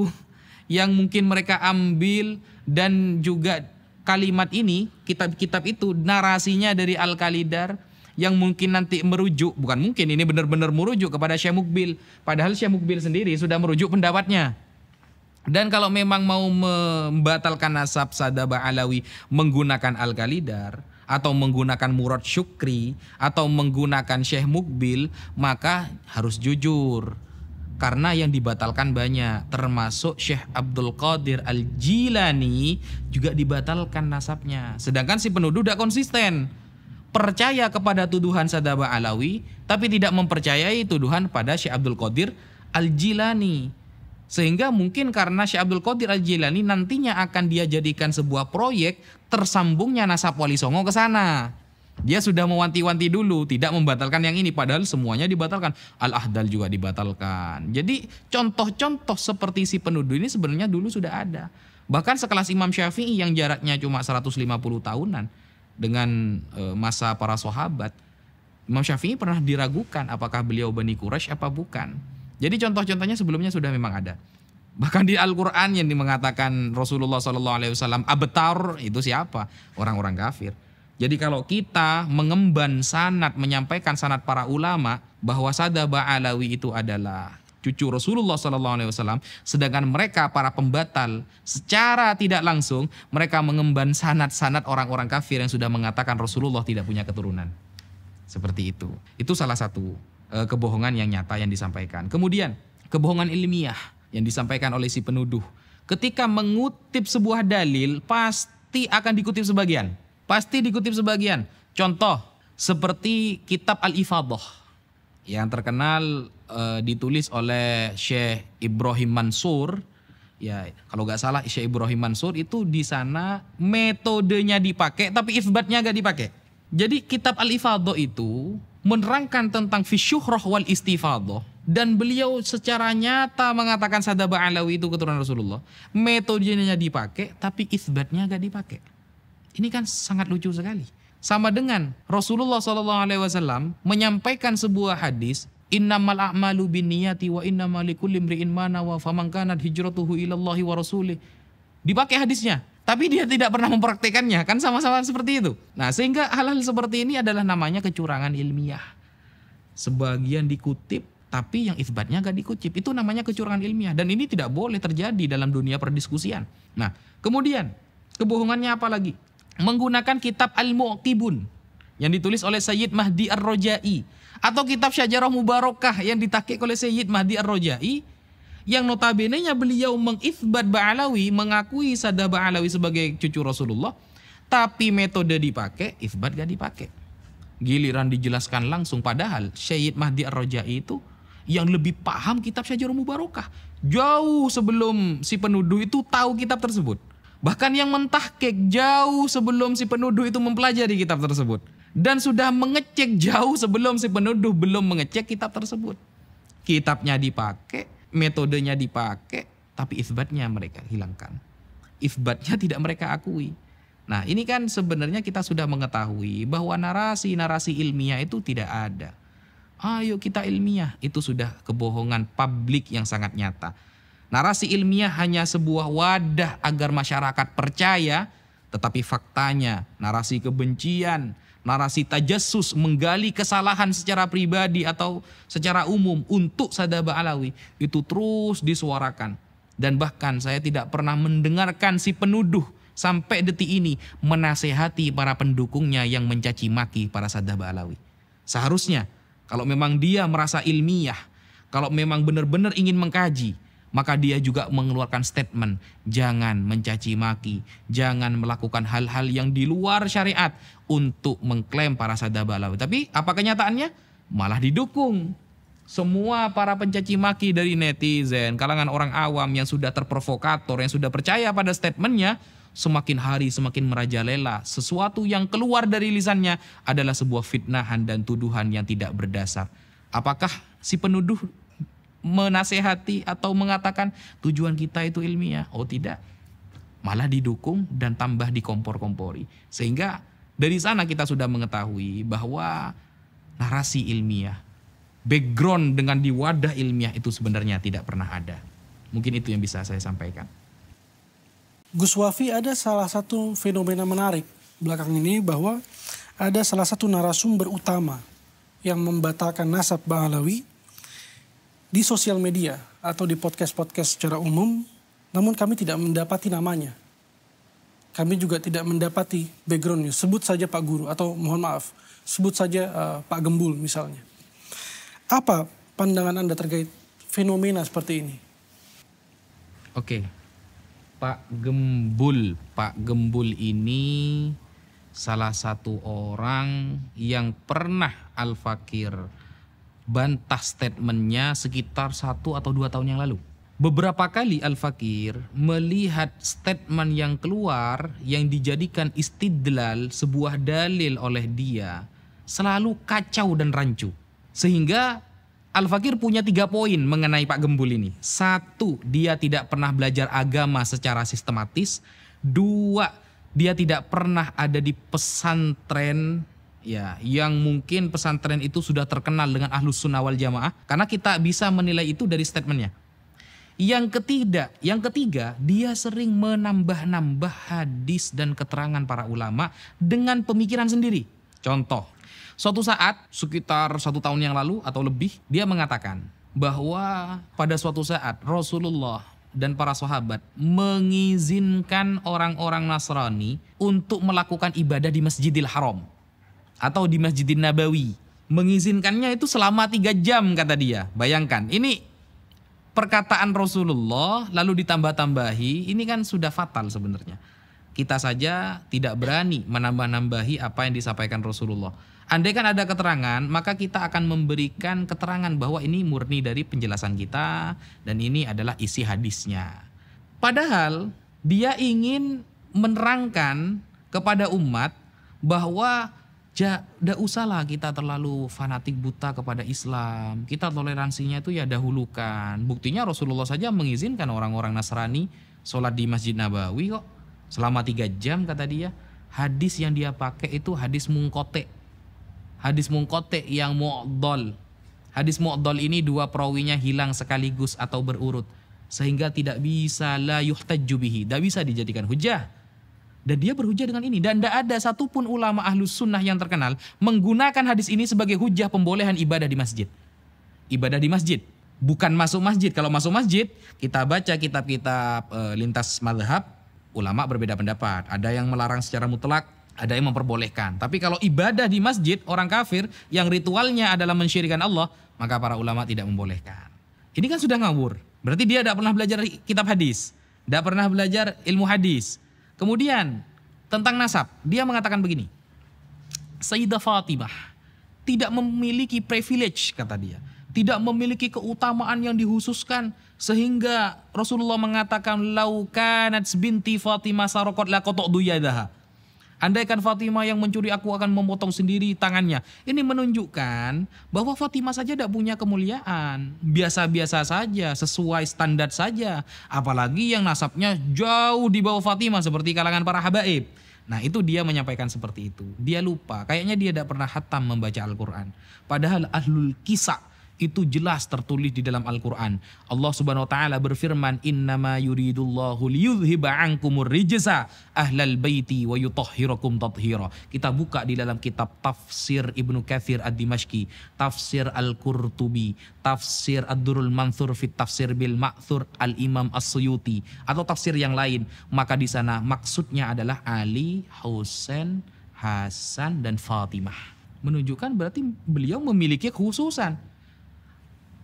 yang mungkin mereka ambil dan juga kalimat ini, kitab-kitab itu narasinya dari Al-Kalidar yang mungkin nanti merujuk, bukan mungkin ini benar-benar merujuk kepada Syekh Mukbil. Padahal Syekh Mukbil sendiri sudah merujuk pendapatnya. Dan kalau memang mau membatalkan nasab Sadaba Alawi menggunakan Al-Kalidar, atau menggunakan Murad Syukri, atau menggunakan Syekh Mukbil, maka harus jujur karena yang dibatalkan banyak termasuk Syekh Abdul Qadir Al-Jilani juga dibatalkan nasabnya sedangkan si penuduh tidak konsisten percaya kepada tuduhan Sadaba Alawi tapi tidak mempercayai tuduhan pada Syekh Abdul Qadir Al-Jilani sehingga mungkin karena Syekh Abdul Qadir Al-Jilani nantinya akan dia jadikan sebuah proyek tersambungnya nasab Wali Songo ke sana dia sudah mewanti-wanti dulu, tidak membatalkan yang ini, padahal semuanya dibatalkan. Al-Ahdal juga dibatalkan. Jadi contoh-contoh seperti si penuduh ini sebenarnya dulu sudah ada. Bahkan sekelas Imam Syafi'i yang jaraknya cuma 150 tahunan dengan e, masa para sahabat, Imam Syafi'i pernah diragukan apakah beliau Bani Quraisy apa bukan. Jadi contoh-contohnya sebelumnya sudah memang ada. Bahkan di Al-Quran yang mengatakan Rasulullah SAW abtar itu siapa? Orang-orang kafir. Jadi kalau kita mengemban sanat, menyampaikan sanat para ulama bahwa Sadaba Alawi itu adalah cucu Rasulullah Sallallahu Alaihi Wasallam, sedangkan mereka para pembatal secara tidak langsung mereka mengemban sanat-sanat orang-orang kafir yang sudah mengatakan Rasulullah tidak punya keturunan. Seperti itu. Itu salah satu e, kebohongan yang nyata yang disampaikan. Kemudian kebohongan ilmiah yang disampaikan oleh si penuduh. Ketika mengutip sebuah dalil pasti akan dikutip sebagian Pasti dikutip sebagian. Contoh seperti kitab Al-Ifadah yang terkenal e, ditulis oleh Syekh Ibrahim Mansur. Ya, kalau nggak salah Syekh Ibrahim Mansur itu di sana metodenya dipakai tapi isbatnya nggak dipakai. Jadi kitab Al-Ifadah itu menerangkan tentang fisyuhrah wal istifadah dan beliau secara nyata mengatakan Sadaba Alawi itu keturunan Rasulullah. Metodenya dipakai tapi isbatnya nggak dipakai. Ini kan sangat lucu sekali. Sama dengan Rasulullah Shallallahu Alaihi Wasallam menyampaikan sebuah hadis innamal a'malu binniyati wa inna likulli imri'in ma nawa faman kanat hijratuhu ilallahi wa rasulih. Dipakai hadisnya, tapi dia tidak pernah mempraktekannya, kan sama-sama seperti itu. Nah, sehingga hal-hal seperti ini adalah namanya kecurangan ilmiah. Sebagian dikutip tapi yang isbatnya gak dikutip. Itu namanya kecurangan ilmiah dan ini tidak boleh terjadi dalam dunia perdiskusian. Nah, kemudian kebohongannya apa lagi? menggunakan kitab Al-Muqibun yang ditulis oleh Sayyid Mahdi Ar-Rojai atau kitab Syajarah Mubarakah yang ditakik oleh Sayyid Mahdi Ar-Rojai yang notabene nya beliau mengisbat Ba'alawi mengakui Sada Ba'alawi sebagai cucu Rasulullah tapi metode dipakai isbat gak dipakai giliran dijelaskan langsung padahal Sayyid Mahdi Ar-Rojai itu yang lebih paham kitab Syajarah Mubarakah jauh sebelum si penuduh itu tahu kitab tersebut Bahkan yang mentahkik jauh sebelum si penuduh itu mempelajari kitab tersebut. Dan sudah mengecek jauh sebelum si penuduh belum mengecek kitab tersebut. Kitabnya dipakai, metodenya dipakai, tapi isbatnya mereka hilangkan. Isbatnya tidak mereka akui. Nah ini kan sebenarnya kita sudah mengetahui bahwa narasi-narasi ilmiah itu tidak ada. Ayo kita ilmiah, itu sudah kebohongan publik yang sangat nyata Narasi ilmiah hanya sebuah wadah agar masyarakat percaya, tetapi faktanya narasi kebencian, narasi tajasus menggali kesalahan secara pribadi atau secara umum untuk Sadaba Alawi itu terus disuarakan dan bahkan saya tidak pernah mendengarkan si penuduh sampai detik ini menasehati para pendukungnya yang mencaci maki para Sadaba Alawi. Seharusnya kalau memang dia merasa ilmiah, kalau memang benar-benar ingin mengkaji, maka dia juga mengeluarkan statement jangan mencaci maki, jangan melakukan hal-hal yang di luar syariat untuk mengklaim para sadabala. Tapi apa kenyataannya? Malah didukung. Semua para pencaci maki dari netizen, kalangan orang awam yang sudah terprovokator, yang sudah percaya pada statementnya, semakin hari semakin merajalela. Sesuatu yang keluar dari lisannya adalah sebuah fitnahan dan tuduhan yang tidak berdasar. Apakah si penuduh menasehati atau mengatakan tujuan kita itu ilmiah. Oh tidak. Malah didukung dan tambah dikompor-kompori. Sehingga dari sana kita sudah mengetahui bahwa narasi ilmiah, background dengan di wadah ilmiah itu sebenarnya tidak pernah ada. Mungkin itu yang bisa saya sampaikan. Gus Wafi ada salah satu fenomena menarik belakang ini bahwa ada salah satu narasumber utama yang membatalkan nasab Bang Alawi di sosial media atau di podcast-podcast secara umum, namun kami tidak mendapati namanya. Kami juga tidak mendapati backgroundnya. Sebut saja Pak Guru atau mohon maaf, sebut saja uh, Pak Gembul misalnya. Apa pandangan Anda terkait fenomena seperti ini? Oke, Pak Gembul, Pak Gembul ini salah satu orang yang pernah Al-Fakir bantah statementnya sekitar satu atau dua tahun yang lalu. Beberapa kali Al-Fakir melihat statement yang keluar yang dijadikan istidlal sebuah dalil oleh dia selalu kacau dan rancu. Sehingga Al-Fakir punya tiga poin mengenai Pak Gembul ini. Satu, dia tidak pernah belajar agama secara sistematis. Dua, dia tidak pernah ada di pesantren ya yang mungkin pesantren itu sudah terkenal dengan ahlus sunnah wal jamaah karena kita bisa menilai itu dari statementnya yang ketiga yang ketiga dia sering menambah-nambah hadis dan keterangan para ulama dengan pemikiran sendiri contoh suatu saat sekitar satu tahun yang lalu atau lebih dia mengatakan bahwa pada suatu saat Rasulullah dan para sahabat mengizinkan orang-orang Nasrani untuk melakukan ibadah di Masjidil Haram atau di Masjidin Nabawi. Mengizinkannya itu selama tiga jam kata dia. Bayangkan, ini perkataan Rasulullah lalu ditambah-tambahi, ini kan sudah fatal sebenarnya. Kita saja tidak berani menambah-nambahi apa yang disampaikan Rasulullah. Andai kan ada keterangan, maka kita akan memberikan keterangan bahwa ini murni dari penjelasan kita dan ini adalah isi hadisnya. Padahal dia ingin menerangkan kepada umat bahwa ja, da usahlah kita terlalu fanatik buta kepada Islam. Kita toleransinya itu ya dahulukan. Buktinya Rasulullah saja mengizinkan orang-orang Nasrani sholat di Masjid Nabawi kok. Selama tiga jam kata dia. Hadis yang dia pakai itu hadis mungkote. Hadis mungkote yang mu'dol. Hadis mu'dol ini dua perawinya hilang sekaligus atau berurut. Sehingga tidak bisa la yuhtajubihi. Tidak bisa dijadikan hujah dan dia berhujah dengan ini. Dan tidak ada satupun ulama ahlus sunnah yang terkenal menggunakan hadis ini sebagai hujah pembolehan ibadah di masjid. Ibadah di masjid. Bukan masuk masjid. Kalau masuk masjid, kita baca kitab-kitab e, lintas madhab, ulama berbeda pendapat. Ada yang melarang secara mutlak, ada yang memperbolehkan. Tapi kalau ibadah di masjid, orang kafir yang ritualnya adalah mensyirikan Allah, maka para ulama tidak membolehkan. Ini kan sudah ngawur. Berarti dia tidak pernah belajar kitab hadis. Tidak pernah belajar ilmu hadis Kemudian tentang nasab, dia mengatakan begini. Sayyidah Fatimah tidak memiliki privilege kata dia. Tidak memiliki keutamaan yang dihususkan sehingga Rasulullah mengatakan laukanat binti Fatimah sarokot la kotok duyadaha. Andaikan Fatimah yang mencuri aku akan memotong sendiri tangannya. Ini menunjukkan bahwa Fatimah saja tidak punya kemuliaan. Biasa-biasa saja, sesuai standar saja. Apalagi yang nasabnya jauh di bawah Fatimah seperti kalangan para habaib. Nah itu dia menyampaikan seperti itu. Dia lupa, kayaknya dia tidak pernah hatam membaca Al-Quran. Padahal ahlul kisah itu jelas tertulis di dalam Al-Qur'an. Allah Subhanahu wa taala berfirman, "Innama yuridullahu liyudhiba ankumur rijasa ahlal baiti wa yutahhirakum tathira." Kita buka di dalam kitab Tafsir Ibnu Katsir ad Dimashki Tafsir Al-Qurtubi, Tafsir Ad-Durul Mansur fit Tafsir bil Ma'thur Al-Imam As-Suyuti atau tafsir yang lain. Maka di sana maksudnya adalah Ali, Husain, Hasan dan Fatimah menunjukkan berarti beliau memiliki khususan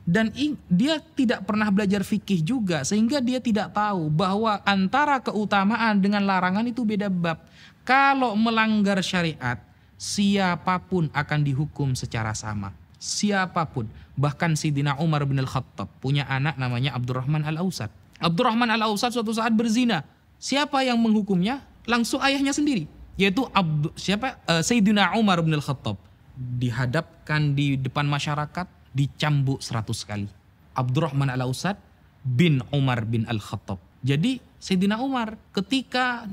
dan dia tidak pernah belajar fikih juga sehingga dia tidak tahu bahwa antara keutamaan dengan larangan itu beda bab. Kalau melanggar syariat, siapapun akan dihukum secara sama. Siapapun, bahkan Sidina Umar bin Al-Khattab punya anak namanya Abdurrahman al Ausad. Abdurrahman al Ausad suatu saat berzina. Siapa yang menghukumnya? Langsung ayahnya sendiri, yaitu Abdu, siapa? Uh, Sayyidina Umar bin Al-Khattab dihadapkan di depan masyarakat dicambuk seratus kali. Abdurrahman Al-Ausad bin Umar bin Al-Khattab. Jadi Sayyidina Umar ketika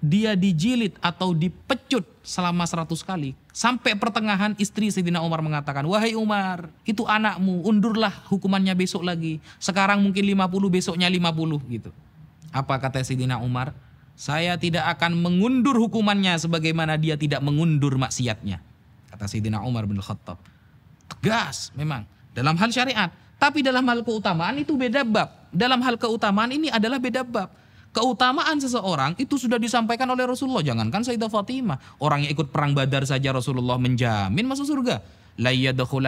dia dijilid atau dipecut selama seratus kali. Sampai pertengahan istri Sayyidina Umar mengatakan, Wahai Umar, itu anakmu, undurlah hukumannya besok lagi. Sekarang mungkin lima puluh besoknya lima puluh gitu. Apa kata Sayyidina Umar? Saya tidak akan mengundur hukumannya sebagaimana dia tidak mengundur maksiatnya. Kata Sayyidina Umar bin Khattab tegas memang dalam hal syariat. Tapi dalam hal keutamaan itu beda bab. Dalam hal keutamaan ini adalah beda bab. Keutamaan seseorang itu sudah disampaikan oleh Rasulullah. Jangankan Sayyidah Fatimah. Orang yang ikut perang badar saja Rasulullah menjamin masuk surga. La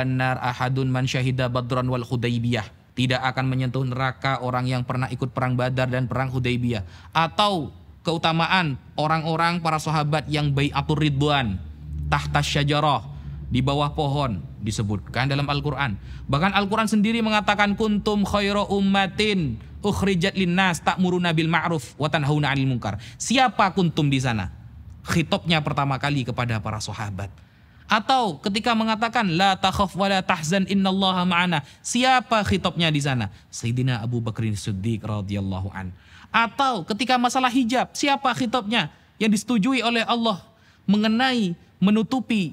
nar ahadun man syahida badran wal hudaybiyah. Tidak akan menyentuh neraka orang yang pernah ikut perang badar dan perang hudaybiyah. Atau keutamaan orang-orang para sahabat yang atur ridwan. Tahta syajarah di bawah pohon disebutkan dalam Al-Qur'an. Bahkan Al-Qur'an sendiri mengatakan kuntum khairu ummatin ukhrijat linnas ta'muruna bil ma'ruf wa tanhauna 'anil munkar. Siapa kuntum di sana? Khitobnya pertama kali kepada para sahabat. Atau ketika mengatakan la takhaf wa la tahzan innallaha ma'ana. Siapa khitobnya di sana? Sayyidina Abu Bakar Siddiq radhiyallahu an. Atau ketika masalah hijab, siapa khitobnya yang disetujui oleh Allah mengenai menutupi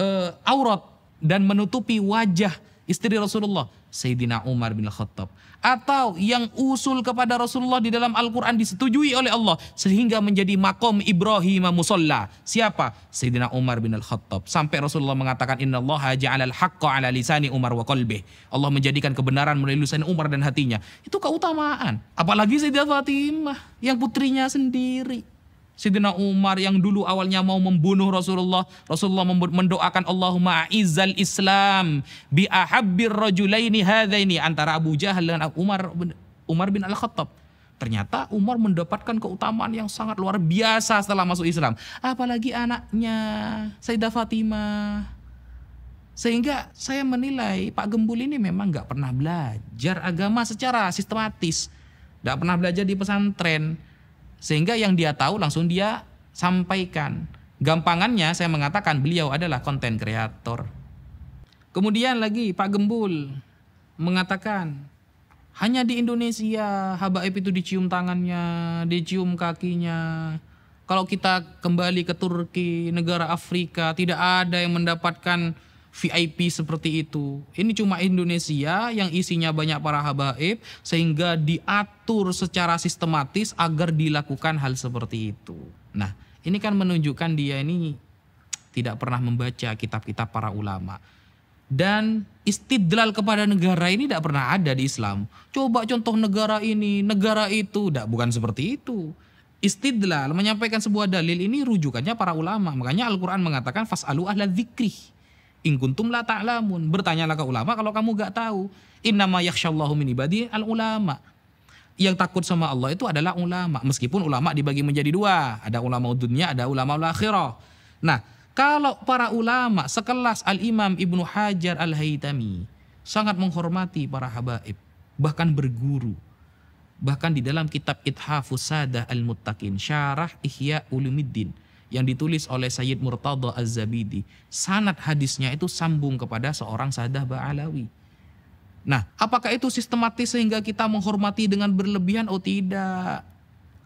uh, aurat dan menutupi wajah istri Rasulullah Sayyidina Umar bin Khattab atau yang usul kepada Rasulullah di dalam Al-Qur'an disetujui oleh Allah sehingga menjadi makom Ibrahim musalla siapa Sayyidina Umar bin Khattab sampai Rasulullah mengatakan innallaha ja'alal haqqo ala lisani Umar wa qalbi Allah menjadikan kebenaran melalui lisan Umar dan hatinya itu keutamaan apalagi Sayyidah Fatimah yang putrinya sendiri Sidina Umar yang dulu awalnya mau membunuh Rasulullah, Rasulullah mendoakan Allahumma a'izzal Islam bi ahabbir rajulaini hadaini antara Abu Jahal dan Umar Umar bin Al-Khattab. Ternyata Umar mendapatkan keutamaan yang sangat luar biasa setelah masuk Islam. Apalagi anaknya Sayyidah Fatimah. Sehingga saya menilai Pak Gembul ini memang nggak pernah belajar agama secara sistematis. Nggak pernah belajar di pesantren sehingga yang dia tahu langsung dia sampaikan. Gampangannya saya mengatakan beliau adalah konten kreator. Kemudian lagi Pak Gembul mengatakan hanya di Indonesia habaib itu dicium tangannya, dicium kakinya. Kalau kita kembali ke Turki, negara Afrika, tidak ada yang mendapatkan VIP seperti itu. Ini cuma Indonesia yang isinya banyak para habaib sehingga diatur secara sistematis agar dilakukan hal seperti itu. Nah, ini kan menunjukkan dia ini tidak pernah membaca kitab-kitab para ulama. Dan istidlal kepada negara ini tidak pernah ada di Islam. Coba contoh negara ini, negara itu, tidak bukan seperti itu istidlal menyampaikan sebuah dalil ini rujukannya para ulama. Makanya Al-Qur'an mengatakan fasalu ahla dzikrih ingkuntum la ta'lamun. Bertanyalah ke ulama kalau kamu gak tahu. Innama yakshallahu min ibadi al ulama. Yang takut sama Allah itu adalah ulama. Meskipun ulama dibagi menjadi dua. Ada ulama dunia, ada ulama akhirah. Nah, kalau para ulama sekelas Al-Imam Ibnu Hajar Al-Haytami sangat menghormati para habaib, bahkan berguru. Bahkan di dalam kitab Ithafus Sadah Al-Muttaqin, Syarah Ihya Ulumiddin, yang ditulis oleh Sayyid Murtadha Az-Zabidi. Sanat hadisnya itu sambung kepada seorang sadah ba'alawi. Nah, apakah itu sistematis sehingga kita menghormati dengan berlebihan? Oh tidak.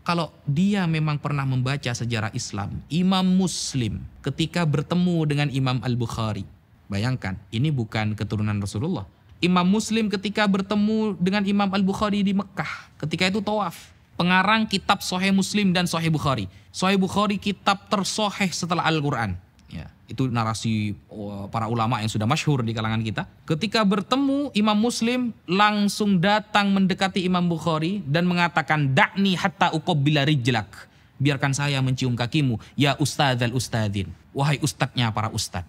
Kalau dia memang pernah membaca sejarah Islam, Imam Muslim ketika bertemu dengan Imam Al-Bukhari. Bayangkan, ini bukan keturunan Rasulullah. Imam Muslim ketika bertemu dengan Imam Al-Bukhari di Mekah, ketika itu tawaf pengarang kitab Sahih Muslim dan Sahih Bukhari. Sahih Bukhari kitab tersoheh setelah Al-Quran. Ya, itu narasi oh, para ulama yang sudah masyhur di kalangan kita. Ketika bertemu Imam Muslim langsung datang mendekati Imam Bukhari dan mengatakan dakni hatta uqabbila rijlak. Biarkan saya mencium kakimu ya ustadzal ustadzin. Wahai ustadznya para ustadz.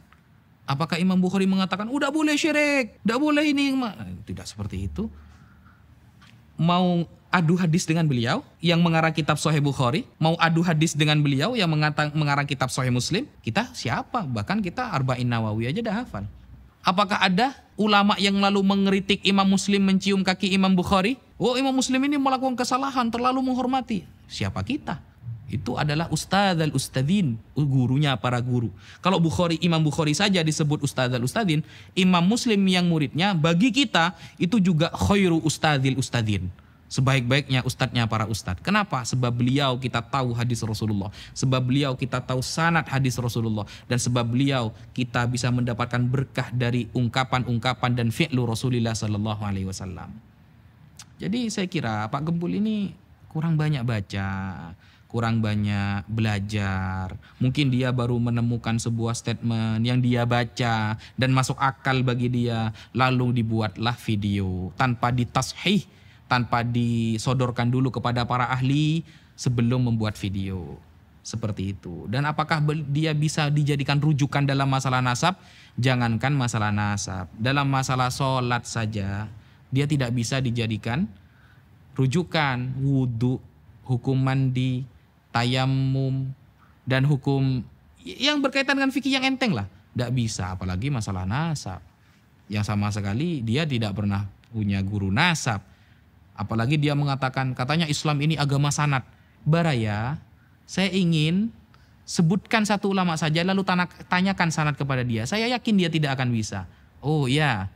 Apakah Imam Bukhari mengatakan udah boleh syirik, udah boleh ini? Tidak seperti itu. Mau adu hadis dengan beliau yang mengarang kitab Sahih Bukhari, mau adu hadis dengan beliau yang mengatang, mengarang kitab Sahih Muslim, kita siapa? Bahkan kita Arba'in Nawawi aja dah hafal. Apakah ada ulama yang lalu mengeritik Imam Muslim mencium kaki Imam Bukhari? Oh, Imam Muslim ini melakukan kesalahan, terlalu menghormati. Siapa kita? Itu adalah ustaz al ustadin, gurunya para guru. Kalau Bukhari, Imam Bukhari saja disebut ustaz al ustadin, Imam Muslim yang muridnya bagi kita itu juga khairu ustadzil ustadin sebaik-baiknya ustadznya para ustadz. Kenapa? Sebab beliau kita tahu hadis Rasulullah, sebab beliau kita tahu sanat hadis Rasulullah, dan sebab beliau kita bisa mendapatkan berkah dari ungkapan-ungkapan dan fi'lu Rasulullah Sallallahu Alaihi Wasallam. Jadi saya kira Pak Gembul ini kurang banyak baca, kurang banyak belajar. Mungkin dia baru menemukan sebuah statement yang dia baca dan masuk akal bagi dia, lalu dibuatlah video tanpa ditashih tanpa disodorkan dulu kepada para ahli sebelum membuat video seperti itu. Dan apakah dia bisa dijadikan rujukan dalam masalah nasab? Jangankan masalah nasab, dalam masalah sholat saja dia tidak bisa dijadikan rujukan wudhu, hukum mandi, tayamum, dan hukum yang berkaitan dengan fikih yang enteng lah. Tidak bisa, apalagi masalah nasab. Yang sama sekali dia tidak pernah punya guru nasab Apalagi dia mengatakan katanya Islam ini agama sanat. Baraya, saya ingin sebutkan satu ulama saja lalu tanyakan sanat kepada dia. Saya yakin dia tidak akan bisa. Oh ya.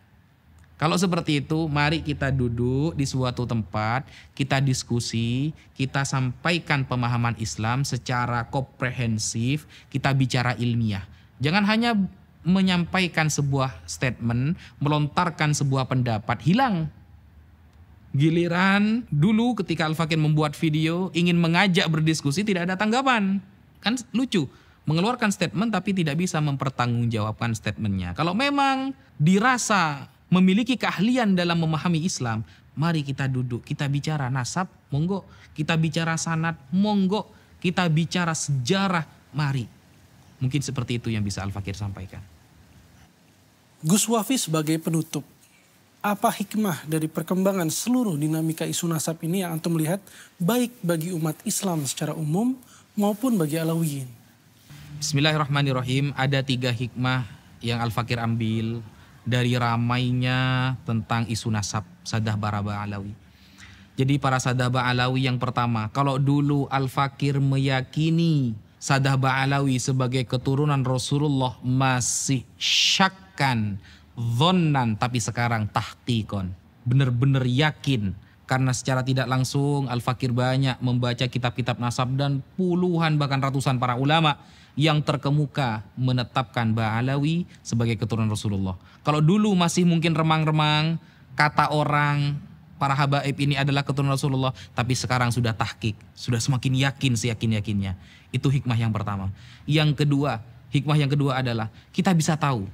Kalau seperti itu, mari kita duduk di suatu tempat, kita diskusi, kita sampaikan pemahaman Islam secara komprehensif, kita bicara ilmiah. Jangan hanya menyampaikan sebuah statement, melontarkan sebuah pendapat, hilang Giliran dulu ketika Al-Fakir membuat video ingin mengajak berdiskusi tidak ada tanggapan. Kan lucu mengeluarkan statement tapi tidak bisa mempertanggungjawabkan statementnya. Kalau memang dirasa memiliki keahlian dalam memahami Islam, mari kita duduk, kita bicara nasab, monggo. Kita bicara sanat, monggo. Kita bicara sejarah, mari. Mungkin seperti itu yang bisa Al-Fakir sampaikan. Gus Wafi sebagai penutup, apa hikmah dari perkembangan seluruh dinamika isu nasab ini yang antum lihat baik bagi umat Islam secara umum maupun bagi Alawiyin? Bismillahirrahmanirrahim, ada tiga hikmah yang Al-Fakir ambil dari ramainya tentang isu nasab Sadah Baraba Alawi. Jadi para Sadaba Alawi yang pertama, kalau dulu Al-Fakir meyakini Sadah Alawi sebagai keturunan Rasulullah masih syakkan Zonnan tapi sekarang tahqiqon. Benar-benar yakin karena secara tidak langsung Al-Fakir banyak membaca kitab-kitab nasab dan puluhan bahkan ratusan para ulama yang terkemuka menetapkan Ba'alawi sebagai keturunan Rasulullah. Kalau dulu masih mungkin remang-remang kata orang para habaib ini adalah keturunan Rasulullah, tapi sekarang sudah tahkik, sudah semakin yakin seyakin-yakinnya. Itu hikmah yang pertama. Yang kedua, hikmah yang kedua adalah kita bisa tahu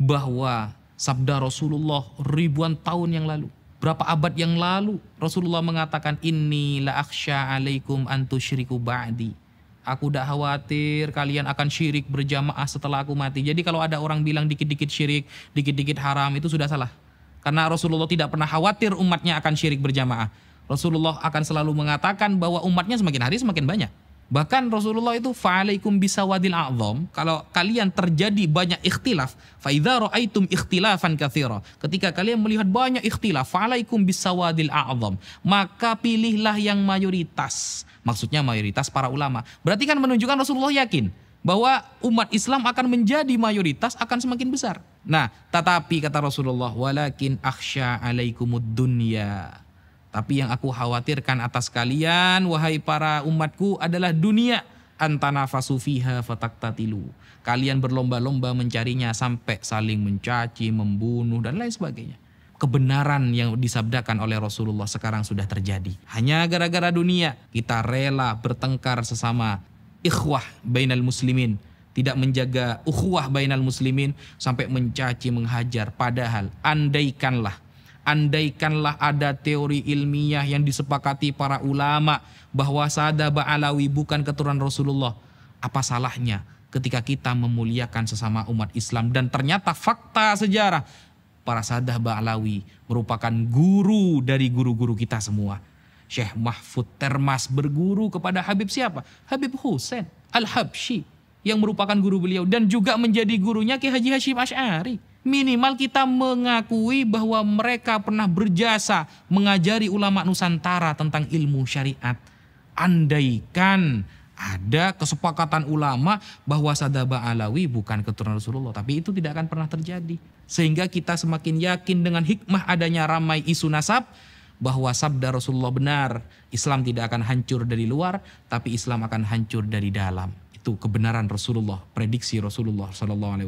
bahwa sabda Rasulullah ribuan tahun yang lalu, berapa abad yang lalu Rasulullah mengatakan ini la aksha alaikum antusyriku ba'di. Aku tidak khawatir kalian akan syirik berjamaah setelah aku mati. Jadi kalau ada orang bilang dikit-dikit syirik, dikit-dikit haram itu sudah salah. Karena Rasulullah tidak pernah khawatir umatnya akan syirik berjamaah. Rasulullah akan selalu mengatakan bahwa umatnya semakin hari semakin banyak. Bahkan Rasulullah itu fa'alaikum bisawadil a'zam. Kalau kalian terjadi banyak ikhtilaf, fa'idha ra'aitum ikhtilafan kathira. Ketika kalian melihat banyak ikhtilaf, fa'alaikum bisawadil a'zam. Maka pilihlah yang mayoritas. Maksudnya mayoritas para ulama. Berarti kan menunjukkan Rasulullah yakin bahwa umat Islam akan menjadi mayoritas akan semakin besar. Nah, tetapi kata Rasulullah, walakin akhsya alaikumud dunya tapi yang aku khawatirkan atas kalian, wahai para umatku, adalah dunia Antana fasufiha fataktatilu. Kalian berlomba-lomba mencarinya sampai saling mencaci, membunuh, dan lain sebagainya. Kebenaran yang disabdakan oleh Rasulullah sekarang sudah terjadi. Hanya gara-gara dunia, kita rela bertengkar sesama ikhwah bainal muslimin. Tidak menjaga ukhwah bainal muslimin sampai mencaci, menghajar. Padahal andaikanlah andaikanlah ada teori ilmiah yang disepakati para ulama bahwa Sadaba Baalawi bukan keturunan Rasulullah. Apa salahnya ketika kita memuliakan sesama umat Islam dan ternyata fakta sejarah para Sadaba Baalawi merupakan guru dari guru-guru kita semua. Syekh Mahfud Termas berguru kepada Habib siapa? Habib Husain Al-Habsyi yang merupakan guru beliau dan juga menjadi gurunya Ki Haji Hashim Ash'ari minimal kita mengakui bahwa mereka pernah berjasa mengajari ulama Nusantara tentang ilmu syariat. Andaikan ada kesepakatan ulama bahwa Sadaba Alawi bukan keturunan Rasulullah, tapi itu tidak akan pernah terjadi. Sehingga kita semakin yakin dengan hikmah adanya ramai isu nasab bahwa sabda Rasulullah benar, Islam tidak akan hancur dari luar, tapi Islam akan hancur dari dalam. Itu kebenaran Rasulullah, prediksi Rasulullah Shallallahu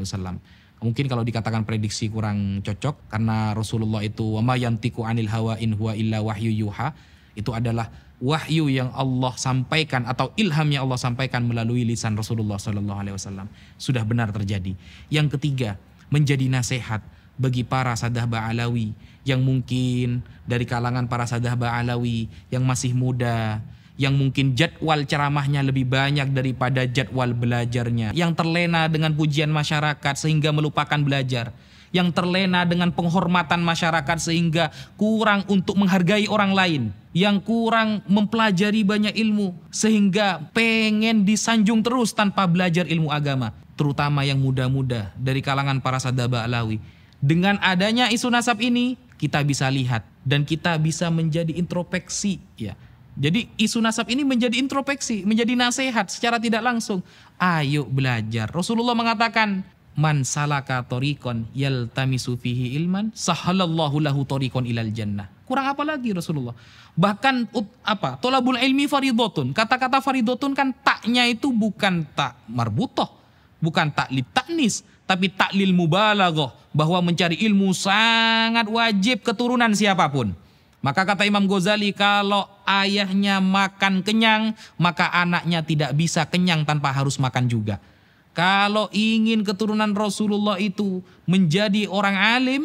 Mungkin kalau dikatakan prediksi kurang cocok karena Rasulullah itu wama yantiku anil hawa in huwa illa wahyu yuha itu adalah wahyu yang Allah sampaikan atau ilham yang Allah sampaikan melalui lisan Rasulullah Shallallahu Alaihi Wasallam sudah benar terjadi. Yang ketiga menjadi nasihat bagi para sadah alawi yang mungkin dari kalangan para sadah alawi yang masih muda yang mungkin jadwal ceramahnya lebih banyak daripada jadwal belajarnya, yang terlena dengan pujian masyarakat sehingga melupakan belajar, yang terlena dengan penghormatan masyarakat sehingga kurang untuk menghargai orang lain, yang kurang mempelajari banyak ilmu sehingga pengen disanjung terus tanpa belajar ilmu agama, terutama yang muda-muda dari kalangan para sadaba alawi. Dengan adanya isu nasab ini, kita bisa lihat dan kita bisa menjadi introspeksi ya jadi isu nasab ini menjadi introspeksi, menjadi nasihat secara tidak langsung. Ayo belajar. Rasulullah mengatakan, "Man salaka torikon yaltamisu fihi ilman, sahalallahu lahu torikon ilal jannah." Kurang apa lagi Rasulullah? Bahkan apa? Tolabul ilmi faridotun. Kata-kata faridotun kan taknya itu bukan tak marbutoh, bukan tak litaknis, tapi tak taklil mubalagoh bahwa mencari ilmu sangat wajib keturunan siapapun. Maka kata Imam Ghazali, kalau ayahnya makan kenyang, maka anaknya tidak bisa kenyang tanpa harus makan juga. Kalau ingin keturunan Rasulullah itu menjadi orang alim,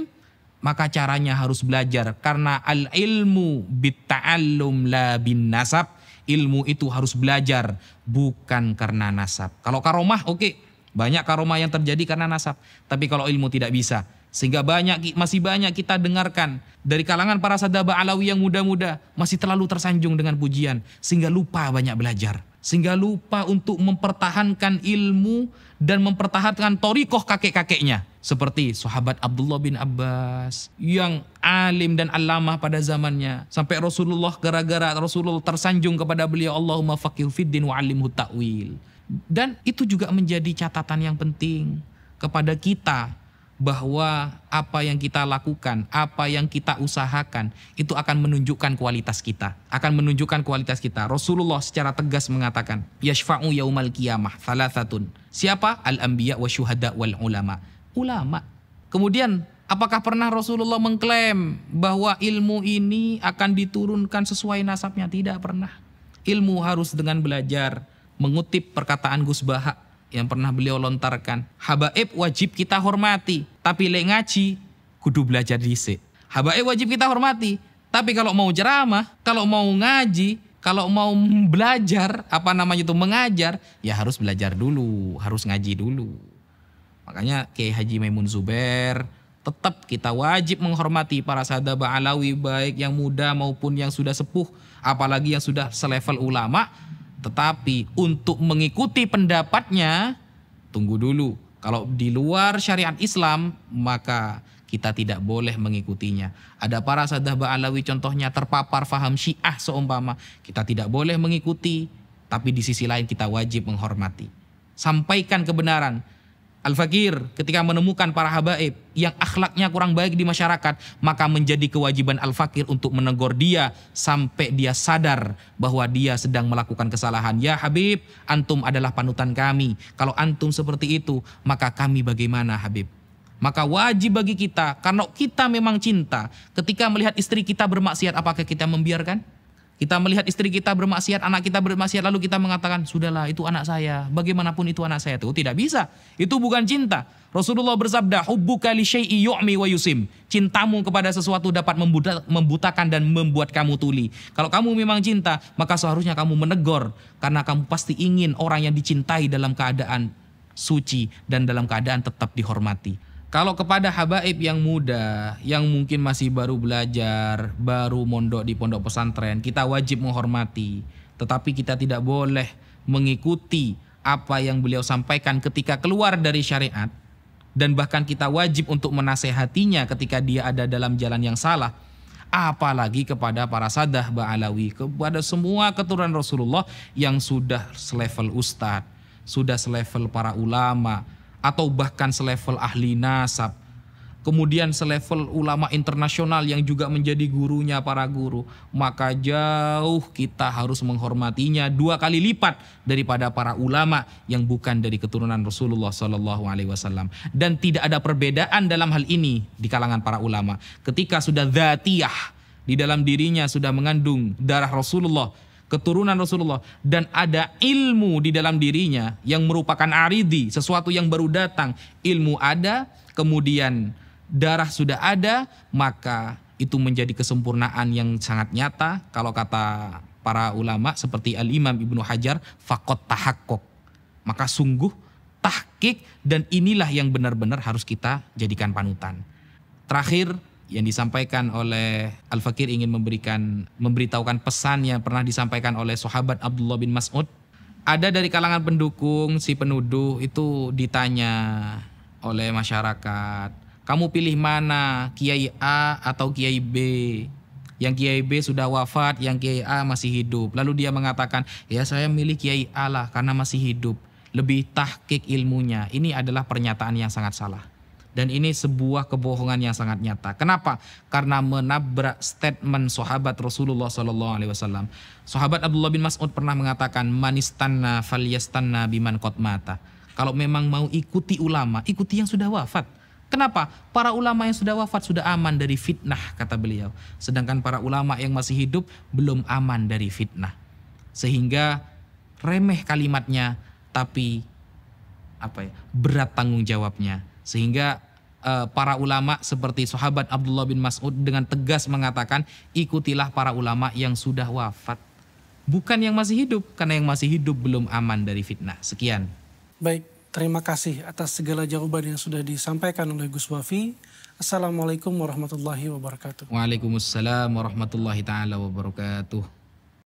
maka caranya harus belajar. Karena al-ilmu bitta'allum la bin nasab. Ilmu itu harus belajar, bukan karena nasab. Kalau karomah, oke. Okay. Banyak karomah yang terjadi karena nasab. Tapi kalau ilmu tidak bisa, sehingga banyak masih banyak kita dengarkan dari kalangan para sadaba alawi yang muda-muda masih terlalu tersanjung dengan pujian sehingga lupa banyak belajar. Sehingga lupa untuk mempertahankan ilmu dan mempertahankan torikoh kakek-kakeknya. Seperti sahabat Abdullah bin Abbas yang alim dan alamah pada zamannya. Sampai Rasulullah gara-gara Rasulullah tersanjung kepada beliau Allahumma faqih fiddin wa alimhu ta'wil. Dan itu juga menjadi catatan yang penting kepada kita bahwa apa yang kita lakukan, apa yang kita usahakan itu akan menunjukkan kualitas kita, akan menunjukkan kualitas kita. Rasulullah secara tegas mengatakan, "Yashfa'u yaumal qiyamah thalathatun." Siapa? Al-anbiya wa syuhada wal ulama. Ulama. Kemudian Apakah pernah Rasulullah mengklaim bahwa ilmu ini akan diturunkan sesuai nasabnya? Tidak pernah. Ilmu harus dengan belajar, mengutip perkataan Gus Bahak yang pernah beliau lontarkan. Habaib wajib kita hormati, tapi lek ngaji kudu belajar dhisik. Habaib wajib kita hormati, tapi kalau mau ceramah, kalau mau ngaji, kalau mau belajar, apa namanya itu mengajar, ya harus belajar dulu, harus ngaji dulu. Makanya Kiai Haji Maimun Zubair tetap kita wajib menghormati para sahabat Alawi baik yang muda maupun yang sudah sepuh, apalagi yang sudah selevel ulama, tetapi untuk mengikuti pendapatnya, tunggu dulu. Kalau di luar syariat Islam, maka kita tidak boleh mengikutinya. Ada para sadah alawi contohnya terpapar faham syiah seumpama. Kita tidak boleh mengikuti, tapi di sisi lain kita wajib menghormati. Sampaikan kebenaran. Al-Fakir ketika menemukan para habaib yang akhlaknya kurang baik di masyarakat, maka menjadi kewajiban Al-Fakir untuk menegur dia sampai dia sadar bahwa dia sedang melakukan kesalahan. Ya Habib, antum adalah panutan kami. Kalau antum seperti itu, maka kami bagaimana Habib? Maka wajib bagi kita, karena kita memang cinta, ketika melihat istri kita bermaksiat, apakah kita membiarkan? Kita melihat istri kita bermaksiat, anak kita bermaksiat, lalu kita mengatakan, sudahlah itu anak saya, bagaimanapun itu anak saya. Itu tidak bisa. Itu bukan cinta. Rasulullah bersabda, hubbuka li yu'mi wa yusim. Cintamu kepada sesuatu dapat membutakan dan membuat kamu tuli. Kalau kamu memang cinta, maka seharusnya kamu menegur. Karena kamu pasti ingin orang yang dicintai dalam keadaan suci dan dalam keadaan tetap dihormati. Kalau kepada habaib yang muda, yang mungkin masih baru belajar, baru mondok di pondok pesantren, kita wajib menghormati. Tetapi kita tidak boleh mengikuti apa yang beliau sampaikan ketika keluar dari syariat. Dan bahkan kita wajib untuk menasehatinya ketika dia ada dalam jalan yang salah. Apalagi kepada para sadah ba'alawi, kepada semua keturunan Rasulullah yang sudah selevel ustadz, sudah selevel para ulama, atau bahkan selevel ahli nasab. Kemudian selevel ulama internasional yang juga menjadi gurunya para guru, maka jauh kita harus menghormatinya dua kali lipat daripada para ulama yang bukan dari keturunan Rasulullah Shallallahu Alaihi Wasallam. Dan tidak ada perbedaan dalam hal ini di kalangan para ulama. Ketika sudah zatiyah di dalam dirinya sudah mengandung darah Rasulullah keturunan Rasulullah dan ada ilmu di dalam dirinya yang merupakan aridi, sesuatu yang baru datang. Ilmu ada, kemudian darah sudah ada, maka itu menjadi kesempurnaan yang sangat nyata kalau kata para ulama seperti Al-Imam Ibnu Hajar fakot tahakkuk. Maka sungguh tahkik dan inilah yang benar-benar harus kita jadikan panutan. Terakhir yang disampaikan oleh Al-Fakir ingin memberikan memberitahukan pesan yang pernah disampaikan oleh sahabat Abdullah bin Mas'ud. Ada dari kalangan pendukung si penuduh itu ditanya oleh masyarakat, "Kamu pilih mana, Kiai A atau Kiai B?" Yang Kiai B sudah wafat, yang Kiai A masih hidup. Lalu dia mengatakan, "Ya, saya milih Kiai A lah karena masih hidup." Lebih tahkik ilmunya. Ini adalah pernyataan yang sangat salah dan ini sebuah kebohongan yang sangat nyata. Kenapa? Karena menabrak statement sahabat Rasulullah Sallallahu Alaihi Wasallam. Sahabat Abdullah bin Mas'ud pernah mengatakan, manistanna falyastanna biman kot mata. Kalau memang mau ikuti ulama, ikuti yang sudah wafat. Kenapa? Para ulama yang sudah wafat sudah aman dari fitnah, kata beliau. Sedangkan para ulama yang masih hidup belum aman dari fitnah. Sehingga remeh kalimatnya, tapi apa ya berat tanggung jawabnya sehingga uh, para ulama seperti sahabat Abdullah bin Mas'ud dengan tegas mengatakan ikutilah para ulama yang sudah wafat. Bukan yang masih hidup, karena yang masih hidup belum aman dari fitnah. Sekian. Baik, terima kasih atas segala jawaban yang sudah disampaikan oleh Gus Wafi. Assalamualaikum warahmatullahi wabarakatuh. Waalaikumsalam warahmatullahi taala wabarakatuh.